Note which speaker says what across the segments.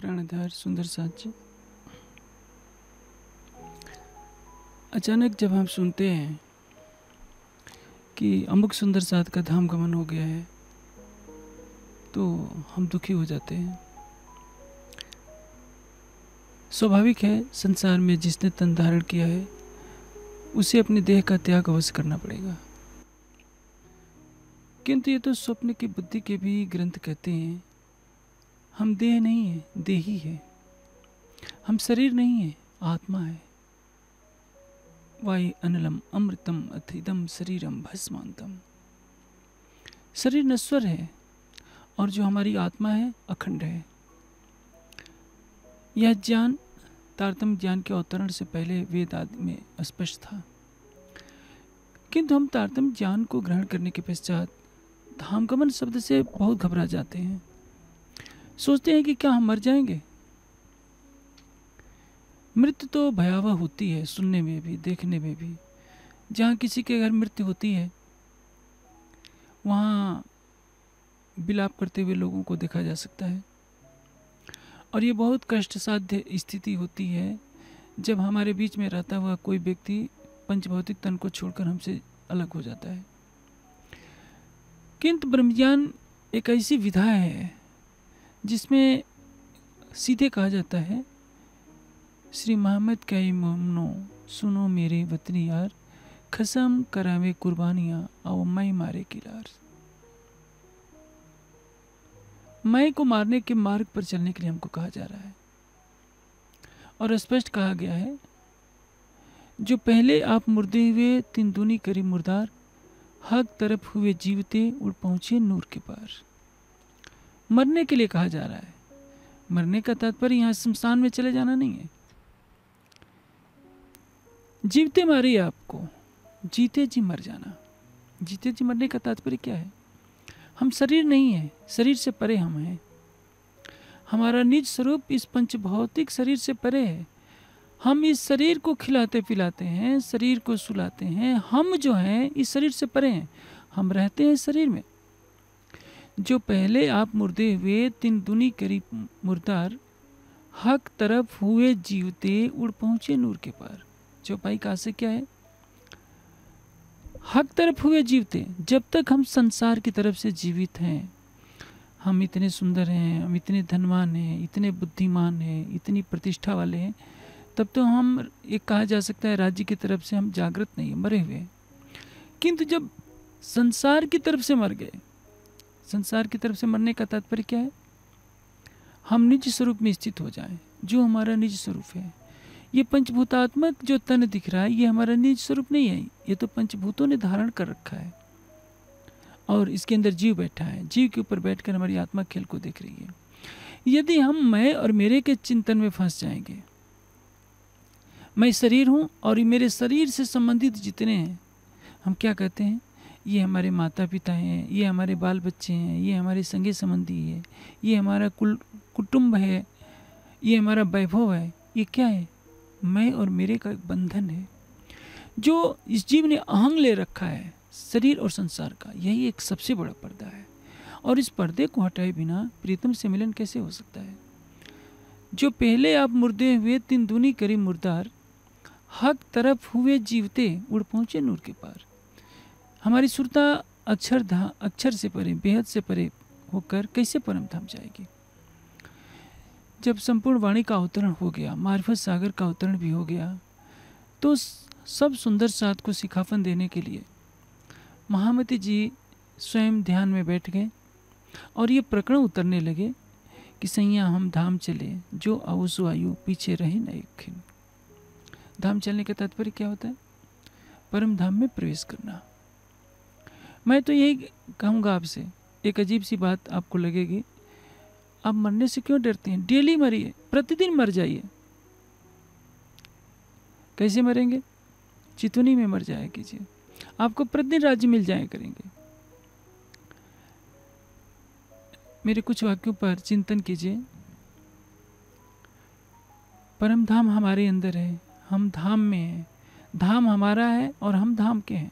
Speaker 1: प्राणधार सुंदर साथ जी अचानक जब हम सुनते हैं कि अमुक सुंदर साथ का धाम गमन हो गया है तो हम दुखी हो जाते हैं स्वाभाविक है संसार में जिसने तन धारण किया है उसे अपने देह का त्याग अवश्य करना पड़ेगा किंतु ये तो स्वप्न की बुद्धि के भी ग्रंथ कहते हैं हम देह नहीं है देही है हम शरीर नहीं है आत्मा है वाई अनलम अमृतम अथिदम शरीरम भस्मांतम शरीर नश्वर है और जो हमारी आत्मा है अखंड है यह ज्ञान तारतम ज्ञान के अवतरण से पहले वेद आदि में स्पष्ट था किंतु हम तारतम ज्ञान को ग्रहण करने के पश्चात धामगमन शब्द से बहुत घबरा जाते हैं सोचते हैं कि क्या हम मर जाएंगे मृत्यु तो भयावह होती है सुनने में भी देखने में भी जहाँ किसी के घर मृत्यु होती है वहाँ बिलाप करते हुए लोगों को देखा जा सकता है और ये बहुत कष्ट साध्य स्थिति होती है जब हमारे बीच में रहता हुआ कोई व्यक्ति पंचभौतिक तन को छोड़कर हमसे अलग हो जाता है किंतु ब्रह्मज्ञान एक ऐसी विधा है जिसमें सीधे कहा जाता है श्री मोहम्मद का ममनो सुनो मेरे वतनी यार खसम करावे कुर्बानियाँ और मैं मारे किलार मैं को मारने के मार्ग पर चलने के लिए हमको कहा जा रहा है और स्पष्ट कहा गया है जो पहले आप मुर्दे हुए तिंदुनी करी मुर्दार हक तरफ हुए जीवते उड़ पहुंचे नूर के पार मरने के लिए कहा जा रहा है मरने का तात्पर्य यहां शमशान में चले जाना नहीं है जीवते मारे आपको जीते जी मर जाना जीते जी मरने का तात्पर्य क्या है हम शरीर नहीं है शरीर से परे हम हैं हमारा निज स्वरूप इस पंचभौतिक शरीर से परे है हम इस शरीर को खिलाते पिलाते हैं शरीर को सुलाते हैं हम जो हैं इस शरीर से परे हैं हम रहते हैं शरीर में जो पहले आप मुर्दे हुए तीन दुनी करीब मुर्दार हक तरफ हुए जीवते उड़ पहुंचे नूर के पार चौपाई का से क्या है हक तरफ हुए जीवते जब तक हम संसार की तरफ से जीवित हैं हम इतने सुंदर हैं हम इतने धनवान हैं इतने बुद्धिमान हैं इतनी प्रतिष्ठा वाले हैं तब तो हम ये कहा जा सकता है राज्य की तरफ से हम जागृत नहीं मरे हुए किंतु जब संसार की तरफ से मर गए संसार की तरफ से मरने का तात्पर्य क्या है हम निज स्वरूप में स्थित हो जाए जो हमारा निज स्वरूप है ये पंचभूतात्मक जो तन दिख रहा है ये हमारा निज स्वरूप नहीं है ये तो पंचभूतों ने धारण कर रखा है और इसके अंदर जीव बैठा है जीव के ऊपर बैठकर हमारी आत्मा खेल को देख रही है यदि हम मैं और मेरे के चिंतन में फंस जाएंगे मैं शरीर हूं और मेरे शरीर से संबंधित जितने हैं हम क्या कहते हैं ये हमारे माता पिता हैं ये हमारे बाल बच्चे हैं ये हमारे संगी संबंधी है ये हमारा कुल कुटुंब है ये हमारा वैभव है ये क्या है मैं और मेरे का एक बंधन है जो इस जीव ने अहंग ले रखा है शरीर और संसार का यही एक सबसे बड़ा पर्दा है और इस पर्दे को हटाए बिना प्रीतम से मिलन कैसे हो सकता है जो पहले आप मुर्दे हुए तीन दुनी करीब मुर्दार हक तरफ हुए जीवते उड़ पहुँचे नूर के पार हमारी सुरता अक्षर धा अक्षर से परे बेहद से परे होकर कैसे परम धाम जाएगी जब संपूर्ण वाणी का अवतरण हो गया मार्फत सागर का अवतरण भी हो गया तो सब सुंदर साथ को सिखाफन देने के लिए महामती जी स्वयं ध्यान में बैठ गए और ये प्रकरण उतरने लगे कि सैया हम धाम चले जो आउसु आयु पीछे रहे न धाम चलने का तात्पर्य क्या होता है परम धाम में प्रवेश करना मैं तो यही कहूँगा आपसे एक अजीब सी बात आपको लगेगी आप मरने से क्यों डरते हैं डेली मरिए प्रतिदिन मर जाइए कैसे मरेंगे चितुनी में मर जाए कीजिए आपको प्रतिदिन राज्य मिल जाया करेंगे मेरे कुछ वाक्यों पर चिंतन कीजिए परम धाम हमारे अंदर है हम धाम में हैं धाम हमारा है और हम धाम के हैं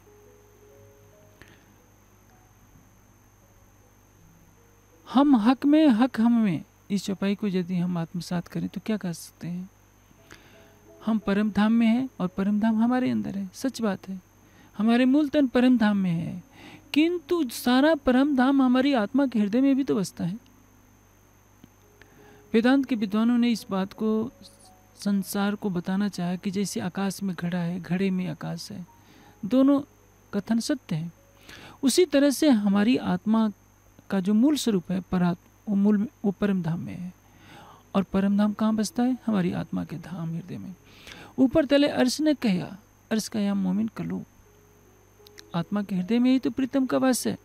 Speaker 1: हम हक में हक हम में इस चौपाई को यदि हम आत्मसात करें तो क्या कह सकते हैं हम परम धाम में हैं और परम धाम हमारे अंदर है सच बात है हमारे मूल तन परम धाम में है किंतु सारा परम धाम हमारी आत्मा के हृदय में भी तो बसता है वेदांत के विद्वानों ने इस बात को संसार को बताना चाहा कि जैसे आकाश में घड़ा है घड़े में आकाश है दोनों कथन सत्य है उसी तरह से हमारी आत्मा का जो मूल स्वरूप है पर वो मूल वो परम धाम में है और परम धाम कहाँ बसता है हमारी आत्मा के धाम हृदय में ऊपर तले अर्श ने कहा अर्श कया मोमिन कलो आत्मा के हृदय में ही तो प्रीतम का वास है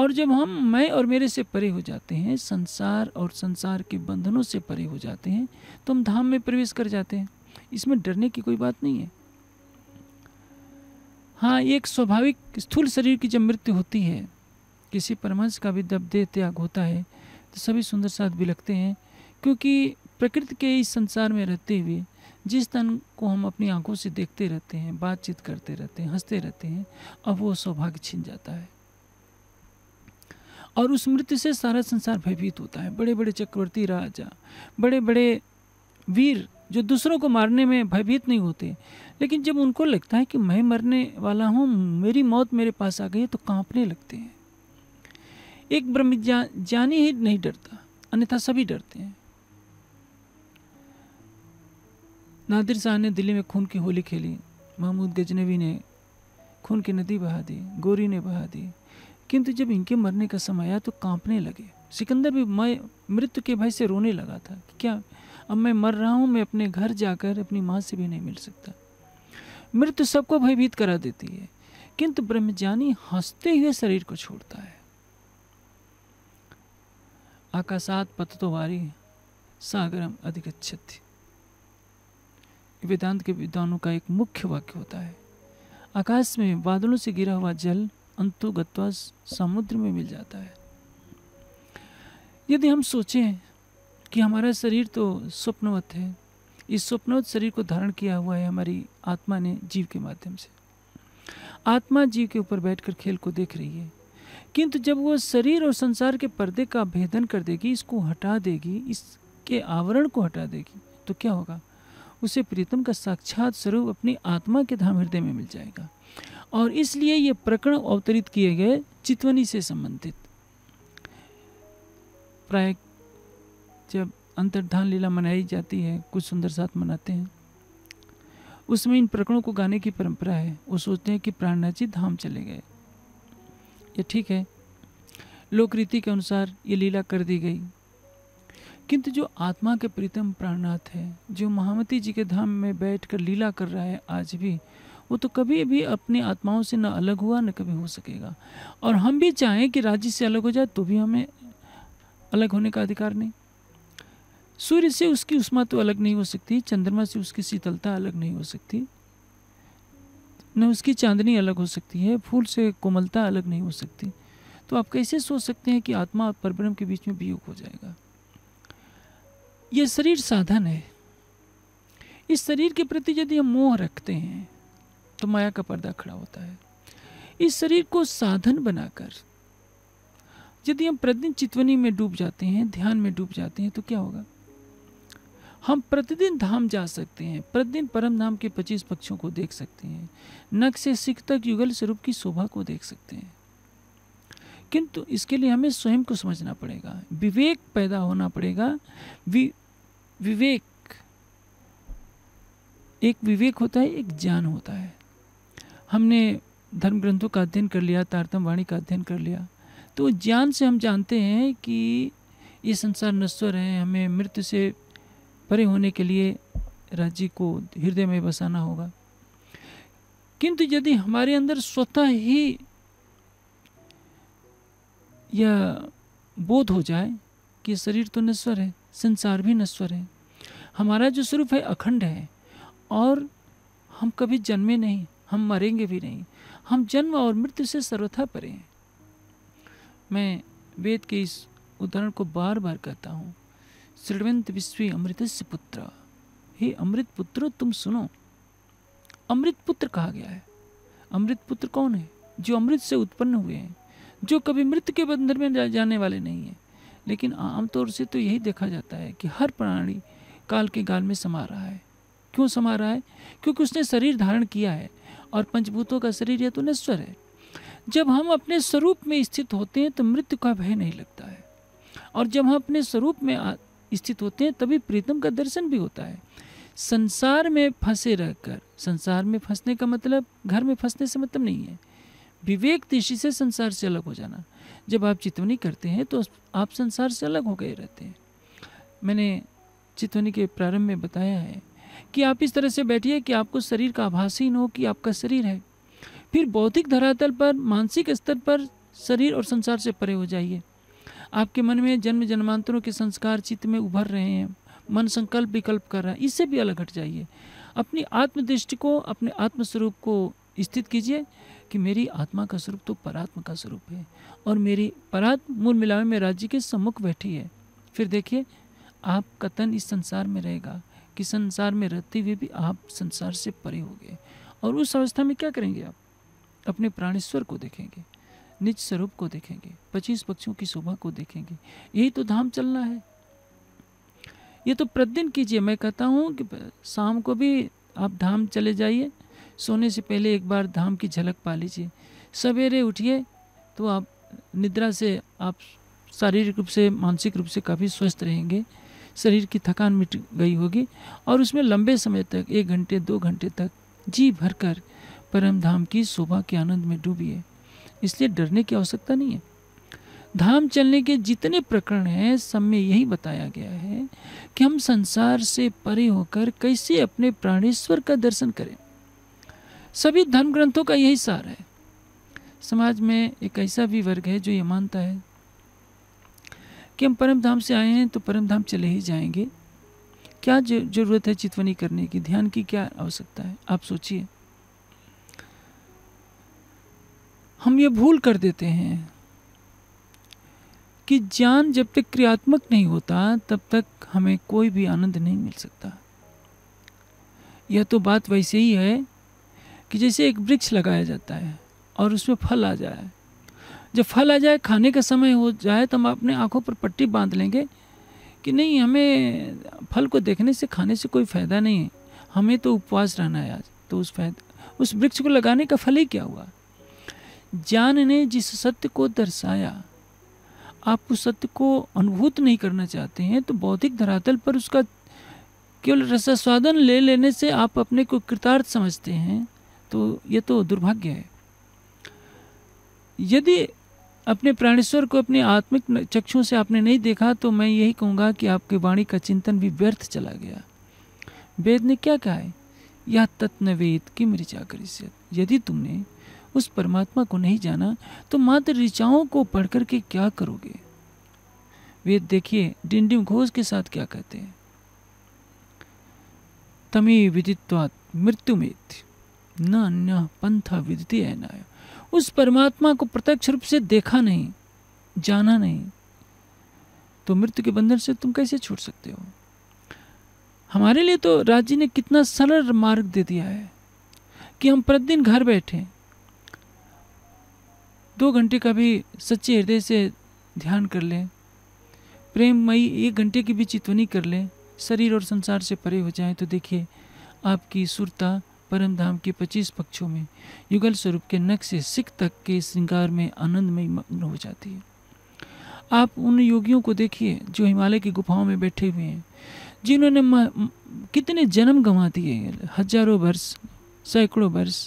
Speaker 1: और जब हम मैं और मेरे से परे हो जाते हैं संसार और संसार के बंधनों से परे हो जाते हैं तो हम धाम में प्रवेश कर जाते हैं इसमें डरने की कोई बात नहीं है हाँ एक स्वाभाविक स्थूल शरीर की जब मृत्यु होती है किसी परमहंस का भी दब देह त्याग होता है तो सभी सुंदर साथ भी लगते हैं क्योंकि प्रकृति के इस संसार में रहते हुए जिस तन को हम अपनी आंखों से देखते रहते हैं बातचीत करते रहते हैं हंसते रहते हैं अब वो सौभाग्य छिन जाता है और उस मृत्यु से सारा संसार भयभीत होता है बड़े बड़े चक्रवर्ती राजा बड़े बड़े वीर जो दूसरों को मारने में भयभीत नहीं होते लेकिन जब उनको लगता है कि मैं मरने वाला हूँ मेरी मौत मेरे पास आ गई है तो कांपने लगते हैं एक ब्रह्म ज्ञा, ही नहीं डरता अन्यथा सभी डरते हैं नादिर शाह ने दिल्ली में खून की होली खेली महमूद गजनवी ने खून की नदी बहा दी गोरी ने बहा दी किंतु जब इनके मरने का समय आया तो कांपने लगे सिकंदर भी मैं मृत्यु के भय से रोने लगा था कि क्या अब मैं मर रहा हूँ मैं अपने घर जाकर अपनी माँ से भी नहीं मिल सकता मृत्यु सबको भयभीत करा देती है किंतु ब्रह्मज्ञानी हंसते हुए शरीर को छोड़ता है पतो वारी सागरम अधिगच्छति वेदांत के विद्वानों का एक मुख्य वाक्य होता है आकाश में बादलों से गिरा हुआ जल अंतु समुद्र में मिल जाता है यदि हम सोचें कि हमारा शरीर तो स्वप्नवत है इस स्वप्नवत शरीर को धारण किया हुआ है हमारी आत्मा ने जीव के माध्यम से आत्मा जीव के ऊपर बैठकर खेल को देख रही है किंतु जब वो शरीर और संसार के पर्दे का भेदन कर देगी इसको हटा देगी इसके आवरण को हटा देगी तो क्या होगा उसे प्रीतम का साक्षात स्वरूप अपनी आत्मा के धाम हृदय में मिल जाएगा और इसलिए ये प्रकरण अवतरित किए गए चितवनी से संबंधित प्राय जब अंतर्धान लीला मनाई जाती है कुछ सुंदर साथ मनाते हैं उसमें इन प्रकरणों को गाने की परंपरा है वो सोचते हैं कि प्राणनाथ जी धाम चले गए ये ठीक है लोक रीति के अनुसार ये लीला कर दी गई किंतु जो आत्मा के प्रीतम प्राणनाथ है जो महामती जी के धाम में बैठ कर लीला कर रहा है आज भी वो तो कभी भी अपनी आत्माओं से न अलग हुआ न कभी हो सकेगा और हम भी चाहें कि राज्य से अलग हो जाए तो भी हमें अलग होने का अधिकार नहीं सूर्य से उसकी उष्मा तो अलग नहीं हो सकती चंद्रमा से उसकी शीतलता अलग नहीं हो सकती न उसकी चांदनी अलग हो सकती है फूल से कोमलता अलग नहीं हो सकती तो आप कैसे सोच सकते हैं कि आत्मा और परब्रह्म के बीच में वियोग हो जाएगा यह शरीर साधन है इस शरीर के प्रति यदि हम मोह रखते हैं तो माया का पर्दा खड़ा होता है इस शरीर को साधन बनाकर यदि हम प्रतिदिन चितवनी में डूब जाते हैं ध्यान में डूब जाते हैं तो क्या होगा हम प्रतिदिन धाम जा सकते हैं प्रतिदिन परम धाम के पच्चीस पक्षों को देख सकते हैं नक से सिख तक युगल स्वरूप की शोभा को देख सकते हैं किंतु इसके लिए हमें स्वयं को समझना पड़ेगा विवेक पैदा होना पड़ेगा वि, विवेक एक विवेक होता है एक ज्ञान होता है हमने धर्म ग्रंथों का अध्ययन कर लिया तारतम वाणी का अध्ययन कर लिया तो ज्ञान से हम जानते हैं कि ये संसार नश्वर है हमें मृत्यु से परे होने के लिए राज्य को हृदय में बसाना होगा किंतु यदि हमारे अंदर स्वतः ही यह बोध हो जाए कि शरीर तो नश्वर है संसार भी नश्वर है हमारा जो स्वरूप है अखंड है और हम कभी जन्मे नहीं हम मरेंगे भी नहीं हम जन्म और मृत्यु से सर्वथा परे हैं मैं वेद के इस उदाहरण को बार बार कहता हूँ श्रीवंत विश्व अमृतस्य पुत्र हे अमृत पुत्र तुम सुनो अमृत पुत्र कहा गया है अमृत पुत्र कौन है जो अमृत से उत्पन्न हुए हैं जो कभी मृत के बंधन में जाने वाले नहीं है लेकिन आमतौर से तो यही देखा जाता है कि हर प्राणी काल के गाल में समा रहा है क्यों समा रहा है क्योंकि उसने शरीर धारण किया है और पंचभूतों का शरीर यह तो नश्वर है जब हम अपने स्वरूप में स्थित होते हैं तो मृत्यु का भय नहीं लगता है और जब हम अपने स्वरूप में स्थित होते हैं तभी प्रीतम का दर्शन भी होता है संसार में फंसे रहकर संसार में फंसने का मतलब घर में फंसने से मतलब नहीं है विवेक दृष्टि से संसार से अलग हो जाना जब आप चितवनी करते हैं तो आप संसार से अलग हो गए रहते हैं मैंने चितवनी के प्रारंभ में बताया है कि आप इस तरह से बैठिए कि आपको शरीर का आभास ही न हो कि आपका शरीर है फिर बौद्धिक धरातल पर मानसिक स्तर पर शरीर और संसार से परे हो जाइए आपके मन में जन्म जन्मांतरों के संस्कार चित्त में उभर रहे हैं मन संकल्प विकल्प कर रहा है इससे भी अलग हट जाइए अपनी आत्मदृष्टि को अपने आत्मस्वरूप को स्थित कीजिए कि मेरी आत्मा का स्वरूप तो परात्म का स्वरूप है और मेरी परात्म मूल मिलावे में राज्य के सम्मुख बैठी है फिर देखिए आप कतन इस संसार में रहेगा कि संसार में रहते हुए भी आप संसार से परे हो गए और उस अवस्था में क्या करेंगे आप अपने प्राणेश्वर को देखेंगे निज स्वरूप को देखेंगे पच्चीस पक्षियों की शोभा को देखेंगे यही तो धाम चलना है ये तो प्रतिदिन कीजिए मैं कहता हूँ कि शाम को भी आप धाम चले जाइए सोने से पहले एक बार धाम की झलक पा लीजिए सवेरे उठिए तो आप निद्रा से आप शारीरिक रूप से मानसिक रूप से काफ़ी स्वस्थ रहेंगे शरीर की थकान मिट गई होगी और उसमें लंबे समय तक एक घंटे दो घंटे तक जी भरकर परम धाम की शोभा के आनंद में डूबिए इसलिए डरने की आवश्यकता नहीं है धाम चलने के जितने प्रकरण हैं सब में यही बताया गया है कि हम संसार से परे होकर कैसे अपने प्राणेश्वर का दर्शन करें सभी धर्म ग्रंथों का यही सार है समाज में एक ऐसा भी वर्ग है जो ये मानता है कि हम परम धाम से आए हैं तो परम धाम चले ही जाएंगे क्या जरूरत है चितवनी करने की ध्यान की क्या आवश्यकता है आप सोचिए हम ये भूल कर देते हैं कि ज्ञान जब तक क्रियात्मक नहीं होता तब तक हमें कोई भी आनंद नहीं मिल सकता यह तो बात वैसे ही है कि जैसे एक वृक्ष लगाया जाता है और उसमें फल आ जाए जब फल आ जाए खाने का समय हो जाए तो हम अपने आँखों पर पट्टी बांध लेंगे कि नहीं हमें फल को देखने से खाने से कोई फ़ायदा नहीं है हमें तो उपवास रहना है आज तो उस फायदा उस वृक्ष को लगाने का फल ही क्या हुआ ज्ञान ने जिस सत्य को दर्शाया आप उस सत्य को अनुभूत नहीं करना चाहते हैं तो बौद्धिक धरातल पर उसका केवल रसास्वादन ले लेने से आप अपने को कृतार्थ समझते हैं तो ये तो दुर्भाग्य है यदि अपने प्राणेश्वर को अपने आत्मिक चक्षुओं से आपने नहीं देखा तो मैं यही कहूँगा कि आपकी वाणी का चिंतन भी व्यर्थ चला गया वेद ने क्या कहा है यह तत्न वेद की मेरी से यदि तुमने उस परमात्मा को नहीं जाना तो मात्र ऋचाओं को पढ़ करके क्या करोगे वेद देखिए डिंडिम घोष के साथ क्या कहते हैं तमी विदित्वात मृत्यु में न अन्य पंथा विदित है उस परमात्मा को प्रत्यक्ष रूप से देखा नहीं जाना नहीं तो मृत्यु के बंधन से तुम कैसे छूट सकते हो हमारे लिए तो राज्य ने कितना सरल मार्ग दे दिया है कि हम प्रतिदिन घर बैठे दो घंटे का भी सच्चे हृदय से ध्यान कर लें प्रेममयी एक घंटे की भी चितवनी कर लें शरीर और संसार से परे हो जाए तो देखिए आपकी सुरता परम धाम के पच्चीस पक्षों में युगल स्वरूप के नक से सिख तक के श्रृंगार में आनंदमय मग्न हो जाती है आप उन योगियों को देखिए जो हिमालय की गुफाओं में बैठे हुए हैं जिन्होंने कितने जन्म गंवा दिए हजारों वर्ष सैकड़ों वर्ष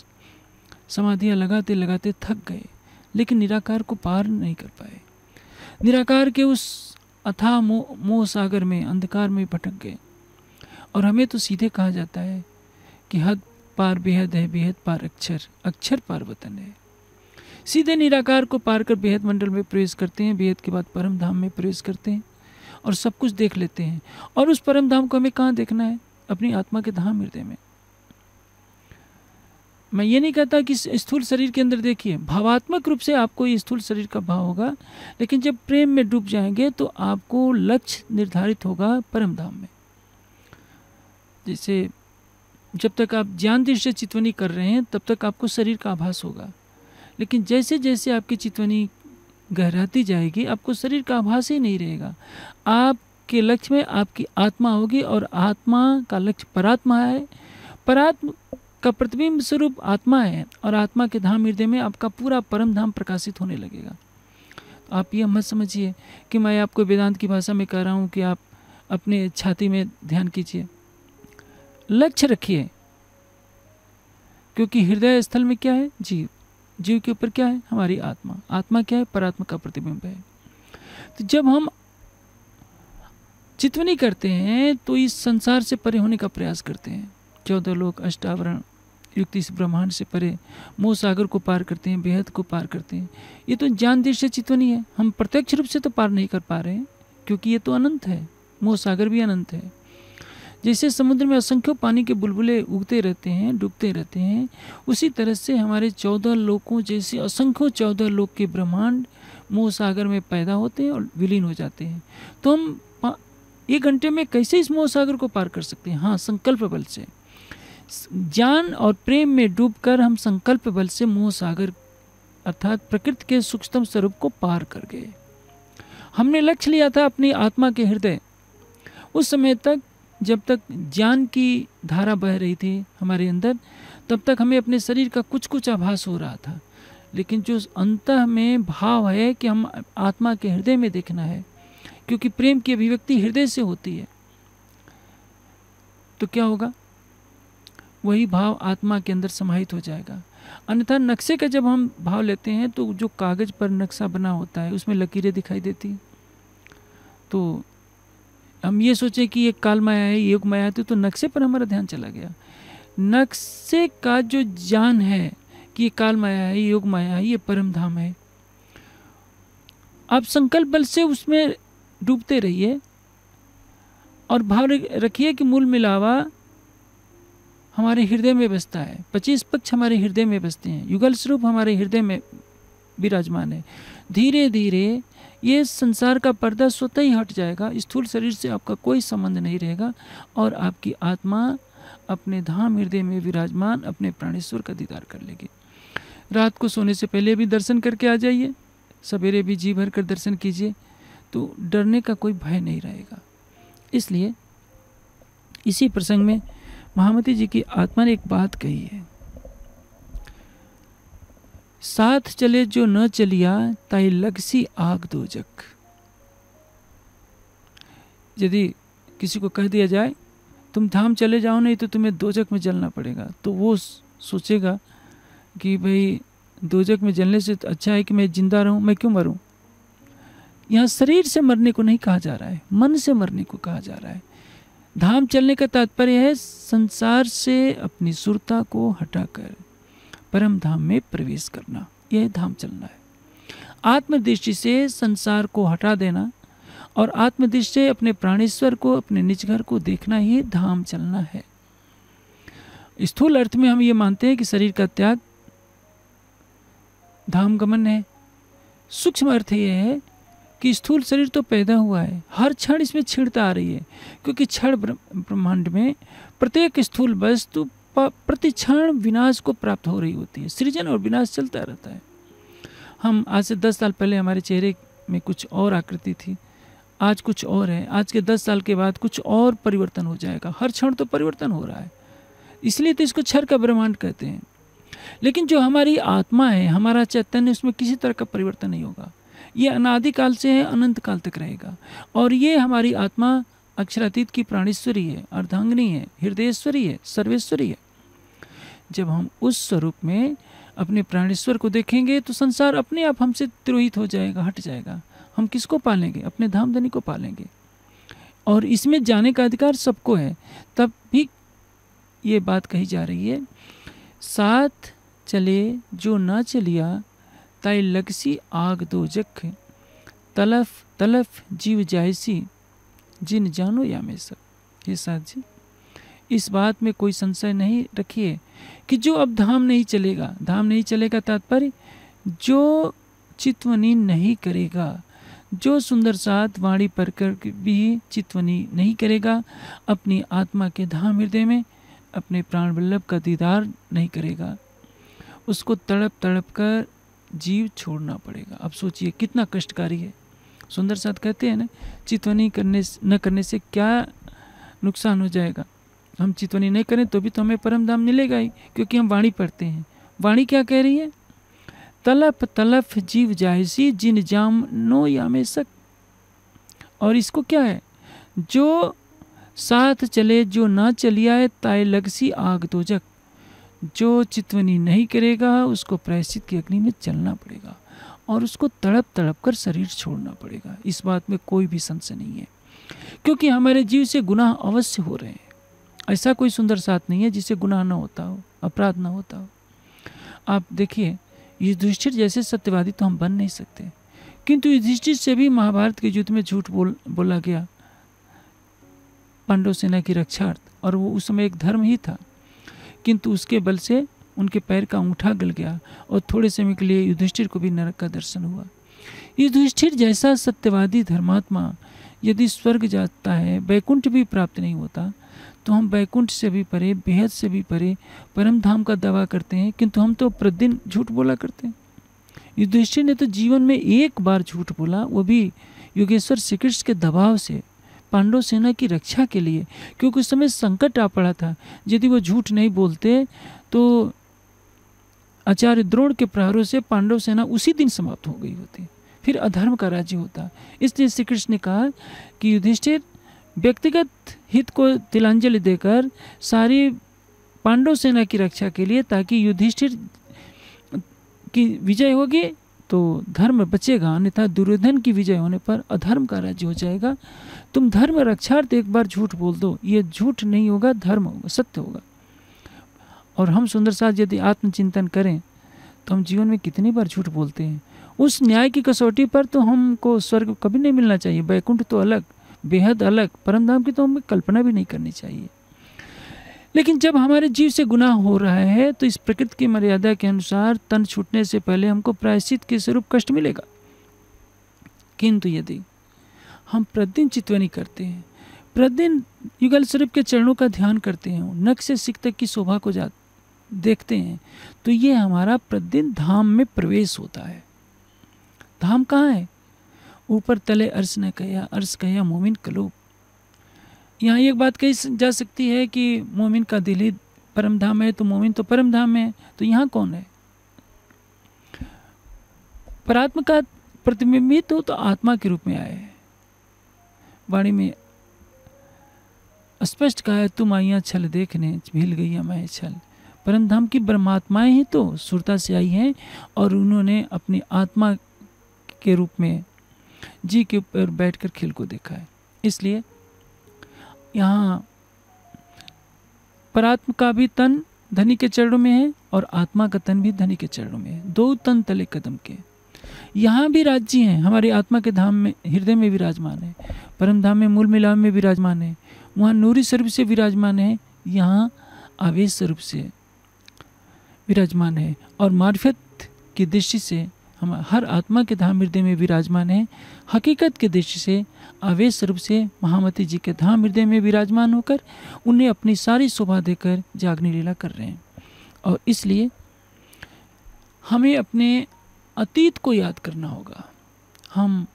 Speaker 1: समाधियाँ लगाते लगाते थक गए लेकिन निराकार को पार नहीं कर पाए निराकार के उस अथाह मोह मो सागर में अंधकार में भटक गए और हमें तो सीधे कहा जाता है कि हद पार बेहद है बेहद पार अक्षर अक्षर पार वतन है सीधे निराकार को पार कर बेहद मंडल में प्रवेश करते हैं बेहद के बाद परम धाम में प्रवेश करते हैं और सब कुछ देख लेते हैं और उस परम धाम को हमें कहाँ देखना है अपनी आत्मा के धाम हृदय में मैं ये नहीं कहता कि स्थूल शरीर के अंदर देखिए भावात्मक रूप से आपको ये स्थूल शरीर का भाव होगा लेकिन जब प्रेम में डूब जाएंगे तो आपको लक्ष्य निर्धारित होगा परम धाम में जैसे जब तक आप ज्ञान दृष्टि चितवनी कर रहे हैं तब तक आपको शरीर का आभास होगा लेकिन जैसे जैसे आपकी चितवनी गहराती जाएगी आपको शरीर का आभास ही नहीं रहेगा आपके लक्ष्य में आपकी आत्मा होगी और आत्मा का लक्ष्य परात्मा है परात्म आपका प्रतिबिंब स्वरूप आत्मा है और आत्मा के धाम हृदय में आपका पूरा परम धाम प्रकाशित होने लगेगा तो आप यह मत समझिए कि मैं आपको वेदांत की भाषा में कह रहा हूँ कि आप अपने छाती में ध्यान कीजिए लक्ष्य रखिए क्योंकि हृदय स्थल में क्या है जीव जीव के ऊपर क्या है हमारी आत्मा आत्मा क्या है परात्मा का प्रतिबिंब है तो जब हम चितवनी करते हैं तो इस संसार से परे होने का प्रयास करते हैं चौदह लोग अष्टावरण युक्ति इस ब्रह्मांड से परे मोह सागर को पार करते हैं बेहद को पार करते हैं ये तो ज्ञान दृश्य नहीं है हम प्रत्यक्ष रूप से तो पार नहीं कर पा रहे हैं क्योंकि ये तो अनंत है मोह सागर भी अनंत है जैसे समुद्र में असंख्य पानी के बुलबुले उगते रहते हैं डूबते रहते हैं उसी तरह से हमारे चौदह लोकों जैसे असंख्य चौदह लोक के ब्रह्मांड मोह सागर में पैदा होते हैं और विलीन हो जाते हैं तो हम एक घंटे में कैसे इस मोह सागर को पार कर सकते हैं हाँ संकल्प बल से ज्ञान और प्रेम में डूबकर हम संकल्प बल से मोह सागर अर्थात प्रकृति के सूक्ष्मतम स्वरूप को पार कर गए हमने लक्ष्य लिया था अपनी आत्मा के हृदय उस समय तक जब तक ज्ञान की धारा बह रही थी हमारे अंदर तब तक हमें अपने शरीर का कुछ कुछ आभास हो रहा था लेकिन जो अंत में भाव है कि हम आत्मा के हृदय में देखना है क्योंकि प्रेम की अभिव्यक्ति हृदय से होती है तो क्या होगा वही भाव आत्मा के अंदर समाहित हो जाएगा अन्यथा नक्शे का जब हम भाव लेते हैं तो जो कागज़ पर नक्शा बना होता है उसमें लकीरें दिखाई देती तो हम ये सोचें कि ये काल माया है योग माया है तो, तो नक्शे पर हमारा ध्यान चला गया नक्शे का जो ज्ञान है कि ये काल माया है योग माया है ये परम धाम है आप संकल्प बल से उसमें डूबते रहिए और भाव रखिए कि मूल मिलावा हमारे हृदय में बसता है पच्चीस पक्ष हमारे हृदय में बसते हैं युगल स्वरूप हमारे हृदय में विराजमान है धीरे धीरे ये संसार का पर्दा स्वतः ही हट जाएगा स्थूल शरीर से आपका कोई संबंध नहीं रहेगा और आपकी आत्मा अपने धाम हृदय में विराजमान अपने प्राणेश्वर का दीदार कर लेगी रात को सोने से पहले भी दर्शन करके आ जाइए सवेरे भी जी भर कर दर्शन कीजिए तो डरने का कोई भय नहीं रहेगा इसलिए इसी प्रसंग में महामती जी की आत्मा ने एक बात कही है साथ चले जो न चलिया ताई लगसी आग दो जक यदि किसी को कह दिया जाए तुम धाम चले जाओ नहीं तो तुम्हें दोजक में जलना पड़ेगा तो वो सोचेगा कि भाई दोजक में जलने से तो अच्छा है कि मैं जिंदा रहूं मैं क्यों मरूं यहाँ शरीर से मरने को नहीं कहा जा रहा है मन से मरने को कहा जा रहा है धाम चलने का तात्पर्य है संसार से अपनी सुरता को हटाकर परम धाम में प्रवेश करना यह धाम चलना है आत्मदृष्टि से संसार को हटा देना और आत्मदृष्टि से अपने प्राणेश्वर को अपने निज घर को देखना ही धाम चलना है स्थूल अर्थ में हम ये मानते हैं कि शरीर का त्याग धाम गमन है सूक्ष्म अर्थ यह है कि स्थूल शरीर तो पैदा हुआ है हर क्षण इसमें छिड़ता आ रही है क्योंकि क्षण ब्रह्मांड में प्रत्येक स्थूल वस्तु प्रति क्षण विनाश को प्राप्त हो रही होती है सृजन और विनाश चलता रहता है हम आज से दस साल पहले हमारे चेहरे में कुछ और आकृति थी आज कुछ और है आज के दस साल के बाद कुछ और परिवर्तन हो जाएगा हर क्षण तो परिवर्तन हो रहा है इसलिए तो इसको क्षर का ब्रह्मांड कहते हैं लेकिन जो हमारी आत्मा है हमारा चैतन्य उसमें किसी तरह का परिवर्तन नहीं होगा ये अनादिकाल से है अनंत काल तक रहेगा और ये हमारी आत्मा अक्षरातीत की प्राणेश्वरी है अर्धांगनी है हृदयेश्वरी है सर्वेश्वरी है जब हम उस स्वरूप में अपने प्राणेश्वर को देखेंगे तो संसार अपने आप हमसे तिरोहित हो जाएगा हट जाएगा हम किसको पालेंगे अपने धामधनी को पालेंगे और इसमें जाने का अधिकार सबको है तब भी ये बात कही जा रही है साथ चले जो ना चलिया ताई लगसी आग दो जख तलफ तलफ जीव जायसी जिन जानो या में सब हे साथ जी इस बात में कोई संशय नहीं रखिए कि जो अब धाम नहीं चलेगा धाम नहीं चलेगा तात्पर्य जो चितवनी नहीं करेगा जो सुंदर सात वाणी पर कर भी चितवनी नहीं करेगा अपनी आत्मा के धाम हृदय में अपने प्राण वल्लभ का दीदार नहीं करेगा उसको तड़प तड़प कर जीव छोड़ना पड़ेगा अब सोचिए कितना कष्टकारी है सुंदर साथ कहते हैं ना चितवनी करने न करने से क्या नुकसान हो जाएगा हम चितवनी नहीं करें तो भी तो हमें परम धाम मिलेगा ही क्योंकि हम वाणी पढ़ते हैं वाणी क्या कह रही है तलप तलफ जीव जायसी जिन जाम नो या यामेशक और इसको क्या है जो साथ चले जो ना चलिया है ताय लगसी आग जक जो चितवनी नहीं करेगा उसको प्रायश्चित की अग्नि में चलना पड़ेगा और उसको तड़प तड़प कर शरीर छोड़ना पड़ेगा इस बात में कोई भी संशय नहीं है क्योंकि हमारे जीव से गुनाह अवश्य हो रहे हैं ऐसा कोई सुंदर साथ नहीं है जिसे गुनाह ना होता हो अपराध ना होता हो आप देखिए युधिष्ठिर जैसे सत्यवादी तो हम बन नहीं सकते किंतु युधिष्ठिर से भी महाभारत के युद्ध में झूठ बोल बोला गया पांडव सेना की रक्षार्थ और वो उस समय एक धर्म ही था किंतु उसके बल से उनके पैर का अंगूठा गल गया और थोड़े समय के लिए युधिष्ठिर को भी नरक का दर्शन हुआ युधिष्ठिर जैसा सत्यवादी धर्मात्मा यदि स्वर्ग जाता है वैकुंठ भी प्राप्त नहीं होता तो हम वैकुंठ से भी परे बेहद से भी परे परम धाम का दावा करते हैं किंतु हम तो प्रतिदिन झूठ बोला करते हैं युधिष्ठिर ने तो जीवन में एक बार झूठ बोला वो भी योगेश्वर श्री कृष्ण के दबाव से पांडव सेना की रक्षा के लिए क्योंकि उस समय संकट आ पड़ा था यदि वो झूठ नहीं बोलते तो आचार्य द्रोण के प्रहारों से पांडव सेना उसी दिन समाप्त हो गई होती फिर अधर्म का राज्य होता इसलिए श्री कृष्ण ने कहा कि युधिष्ठिर व्यक्तिगत हित को तिलांजलि देकर सारी पांडव सेना की रक्षा के लिए ताकि युधिष्ठिर की विजय होगी तो धर्म बचेगा अन्यथा दुर्योधन की विजय होने पर अधर्म का राज्य हो जाएगा तुम धर्म रक्षार्थ एक बार झूठ बोल दो ये झूठ नहीं होगा धर्म होगा सत्य होगा और हम सुंदर साहब यदि आत्मचिंतन करें तो हम जीवन में कितनी बार झूठ बोलते हैं उस न्याय की कसौटी पर तो हमको स्वर्ग कभी नहीं मिलना चाहिए बैकुंठ तो अलग बेहद अलग परमधाम की तो हमें कल्पना भी नहीं करनी चाहिए लेकिन जब हमारे जीव से गुनाह हो रहा है तो इस प्रकृति की मर्यादा के अनुसार तन छूटने से पहले हमको प्रायश्चित के स्वरूप कष्ट मिलेगा किंतु यदि हम प्रतिदिन चितवनी करते हैं प्रतिदिन युगल स्वरूप के चरणों का ध्यान करते हैं नख से सिख तक की शोभा को जा देखते हैं तो ये हमारा प्रतिदिन धाम में प्रवेश होता है धाम कहाँ है ऊपर तले अर्श न कह अर्श कह मोमिन कलूप यहाँ एक बात कही जा सकती है कि मोमिन का दिल ही परम धाम है तो मोमिन तो परम धाम है तो यहाँ कौन है पर आत्मा का प्रतिबिंबित हो तो आत्मा के रूप में आए वाणी में स्पष्ट कहा है तुम आइया छल देखने भील गई मैं छल परम धाम की ब्रह्मात्माएं ही तो सुरता से आई हैं और उन्होंने अपनी आत्मा के रूप में जी के ऊपर बैठकर खेल को देखा है इसलिए यहाँ पर का भी तन धनी के चरणों में है और आत्मा का तन भी धनी के चरणों में है दो तन तले कदम के यहाँ भी राज्य हैं हमारी आत्मा के धाम में हृदय में विराजमान है परम धाम में मूल मिलाव में विराजमान है वहाँ नूरी स्वरूप से विराजमान है यहाँ आवेश स्वरूप से विराजमान है और मार्फत की दृष्टि से हम हर आत्मा के धाम हृदय में विराजमान है हकीकत के दृष्टि से आवेश रूप से महामती जी के धाम हृदय में विराजमान होकर उन्हें अपनी सारी शोभा देकर जागनी लीला कर रहे हैं और इसलिए हमें अपने अतीत को याद करना होगा हम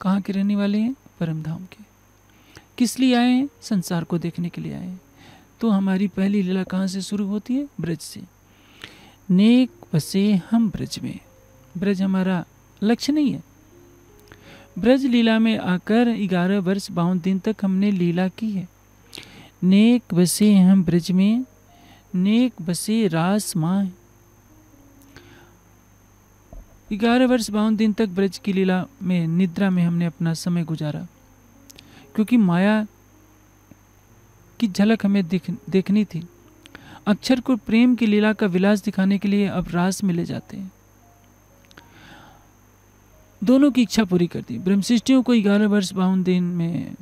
Speaker 1: कहाँ के रहने वाले हैं परम धाम के किस लिए आए हैं संसार को देखने के लिए आए हैं तो हमारी पहली लीला कहाँ से शुरू होती है ब्रज से नेक बसे हम ब्रज में ब्रज हमारा लक्ष्य नहीं है ब्रज लीला में आकर ग्यारह वर्ष बावन दिन तक हमने लीला की है नेक बसे हम ब्रज में नेक बसे रास माँ ग्यारह वर्ष बावन दिन तक ब्रज की लीला में निद्रा में हमने अपना समय गुजारा क्योंकि माया की झलक हमें देख देखनी थी अक्षर को प्रेम की लीला का विलास दिखाने के लिए अब रास मिले जाते हैं दोनों की इच्छा पूरी कर दी ब्रह्मशिष्टियों को ग्यारह वर्ष बावन दिन में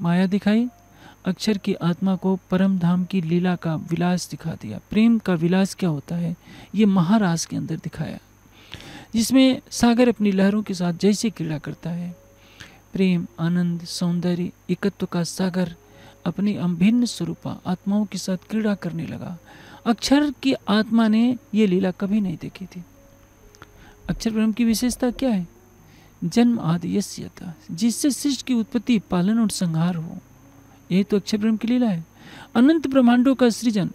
Speaker 1: माया दिखाई अक्षर की आत्मा को परम धाम की लीला का विलास दिखा दिया प्रेम का विलास क्या होता है ये महारास के अंदर दिखाया जिसमें सागर अपनी लहरों के साथ जैसे क्रीड़ा करता है प्रेम आनंद सौंदर्य एकत्व का सागर अपनी अभिन्न स्वरूपा आत्माओं के साथ क्रीड़ा करने लगा अक्षर की आत्मा ने यह लीला कभी नहीं देखी थी अक्षर ब्रह्म की विशेषता क्या है जन्म आदि यश्यता जिससे शिष्ट की उत्पत्ति पालन और संहार हो यही तो अक्षय ब्रह्म की लीला है अनंत ब्रह्मांडों का सृजन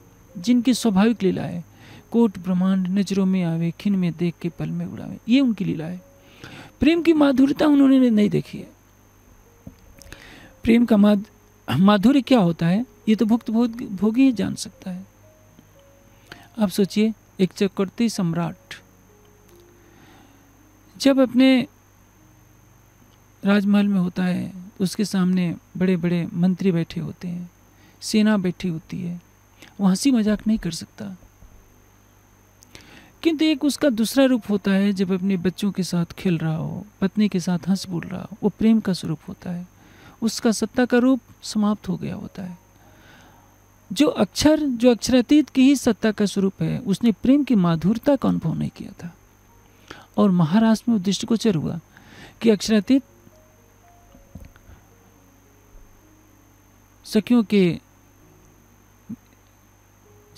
Speaker 1: जिनकी स्वाभाविक लीला है कोट ब्रह्मांड नजरों में आवे खिन में देख के पल में उड़ावे ये उनकी लीला है प्रेम की माधुरता उन्होंने नहीं देखी है प्रेम का माधुर्य क्या होता है ये तो भुक्त भोग भोगी ही जान सकता है आप सोचिए एक चक्रती सम्राट जब अपने राजमहल में होता है उसके सामने बड़े बड़े मंत्री बैठे होते हैं सेना बैठी होती है वह हंसी मजाक नहीं कर सकता किंतु एक उसका दूसरा रूप होता है जब अपने बच्चों के साथ खेल रहा हो पत्नी के साथ हंस बोल रहा हो वो प्रेम का स्वरूप होता है उसका सत्ता का रूप समाप्त हो गया होता है जो अक्षर जो अक्षरातीत की ही सत्ता का स्वरूप है उसने प्रेम की माधुरता का अनुभव नहीं किया था और महाराष्ट्र में गोचर हुआ कि अक्षरातीत सखियों के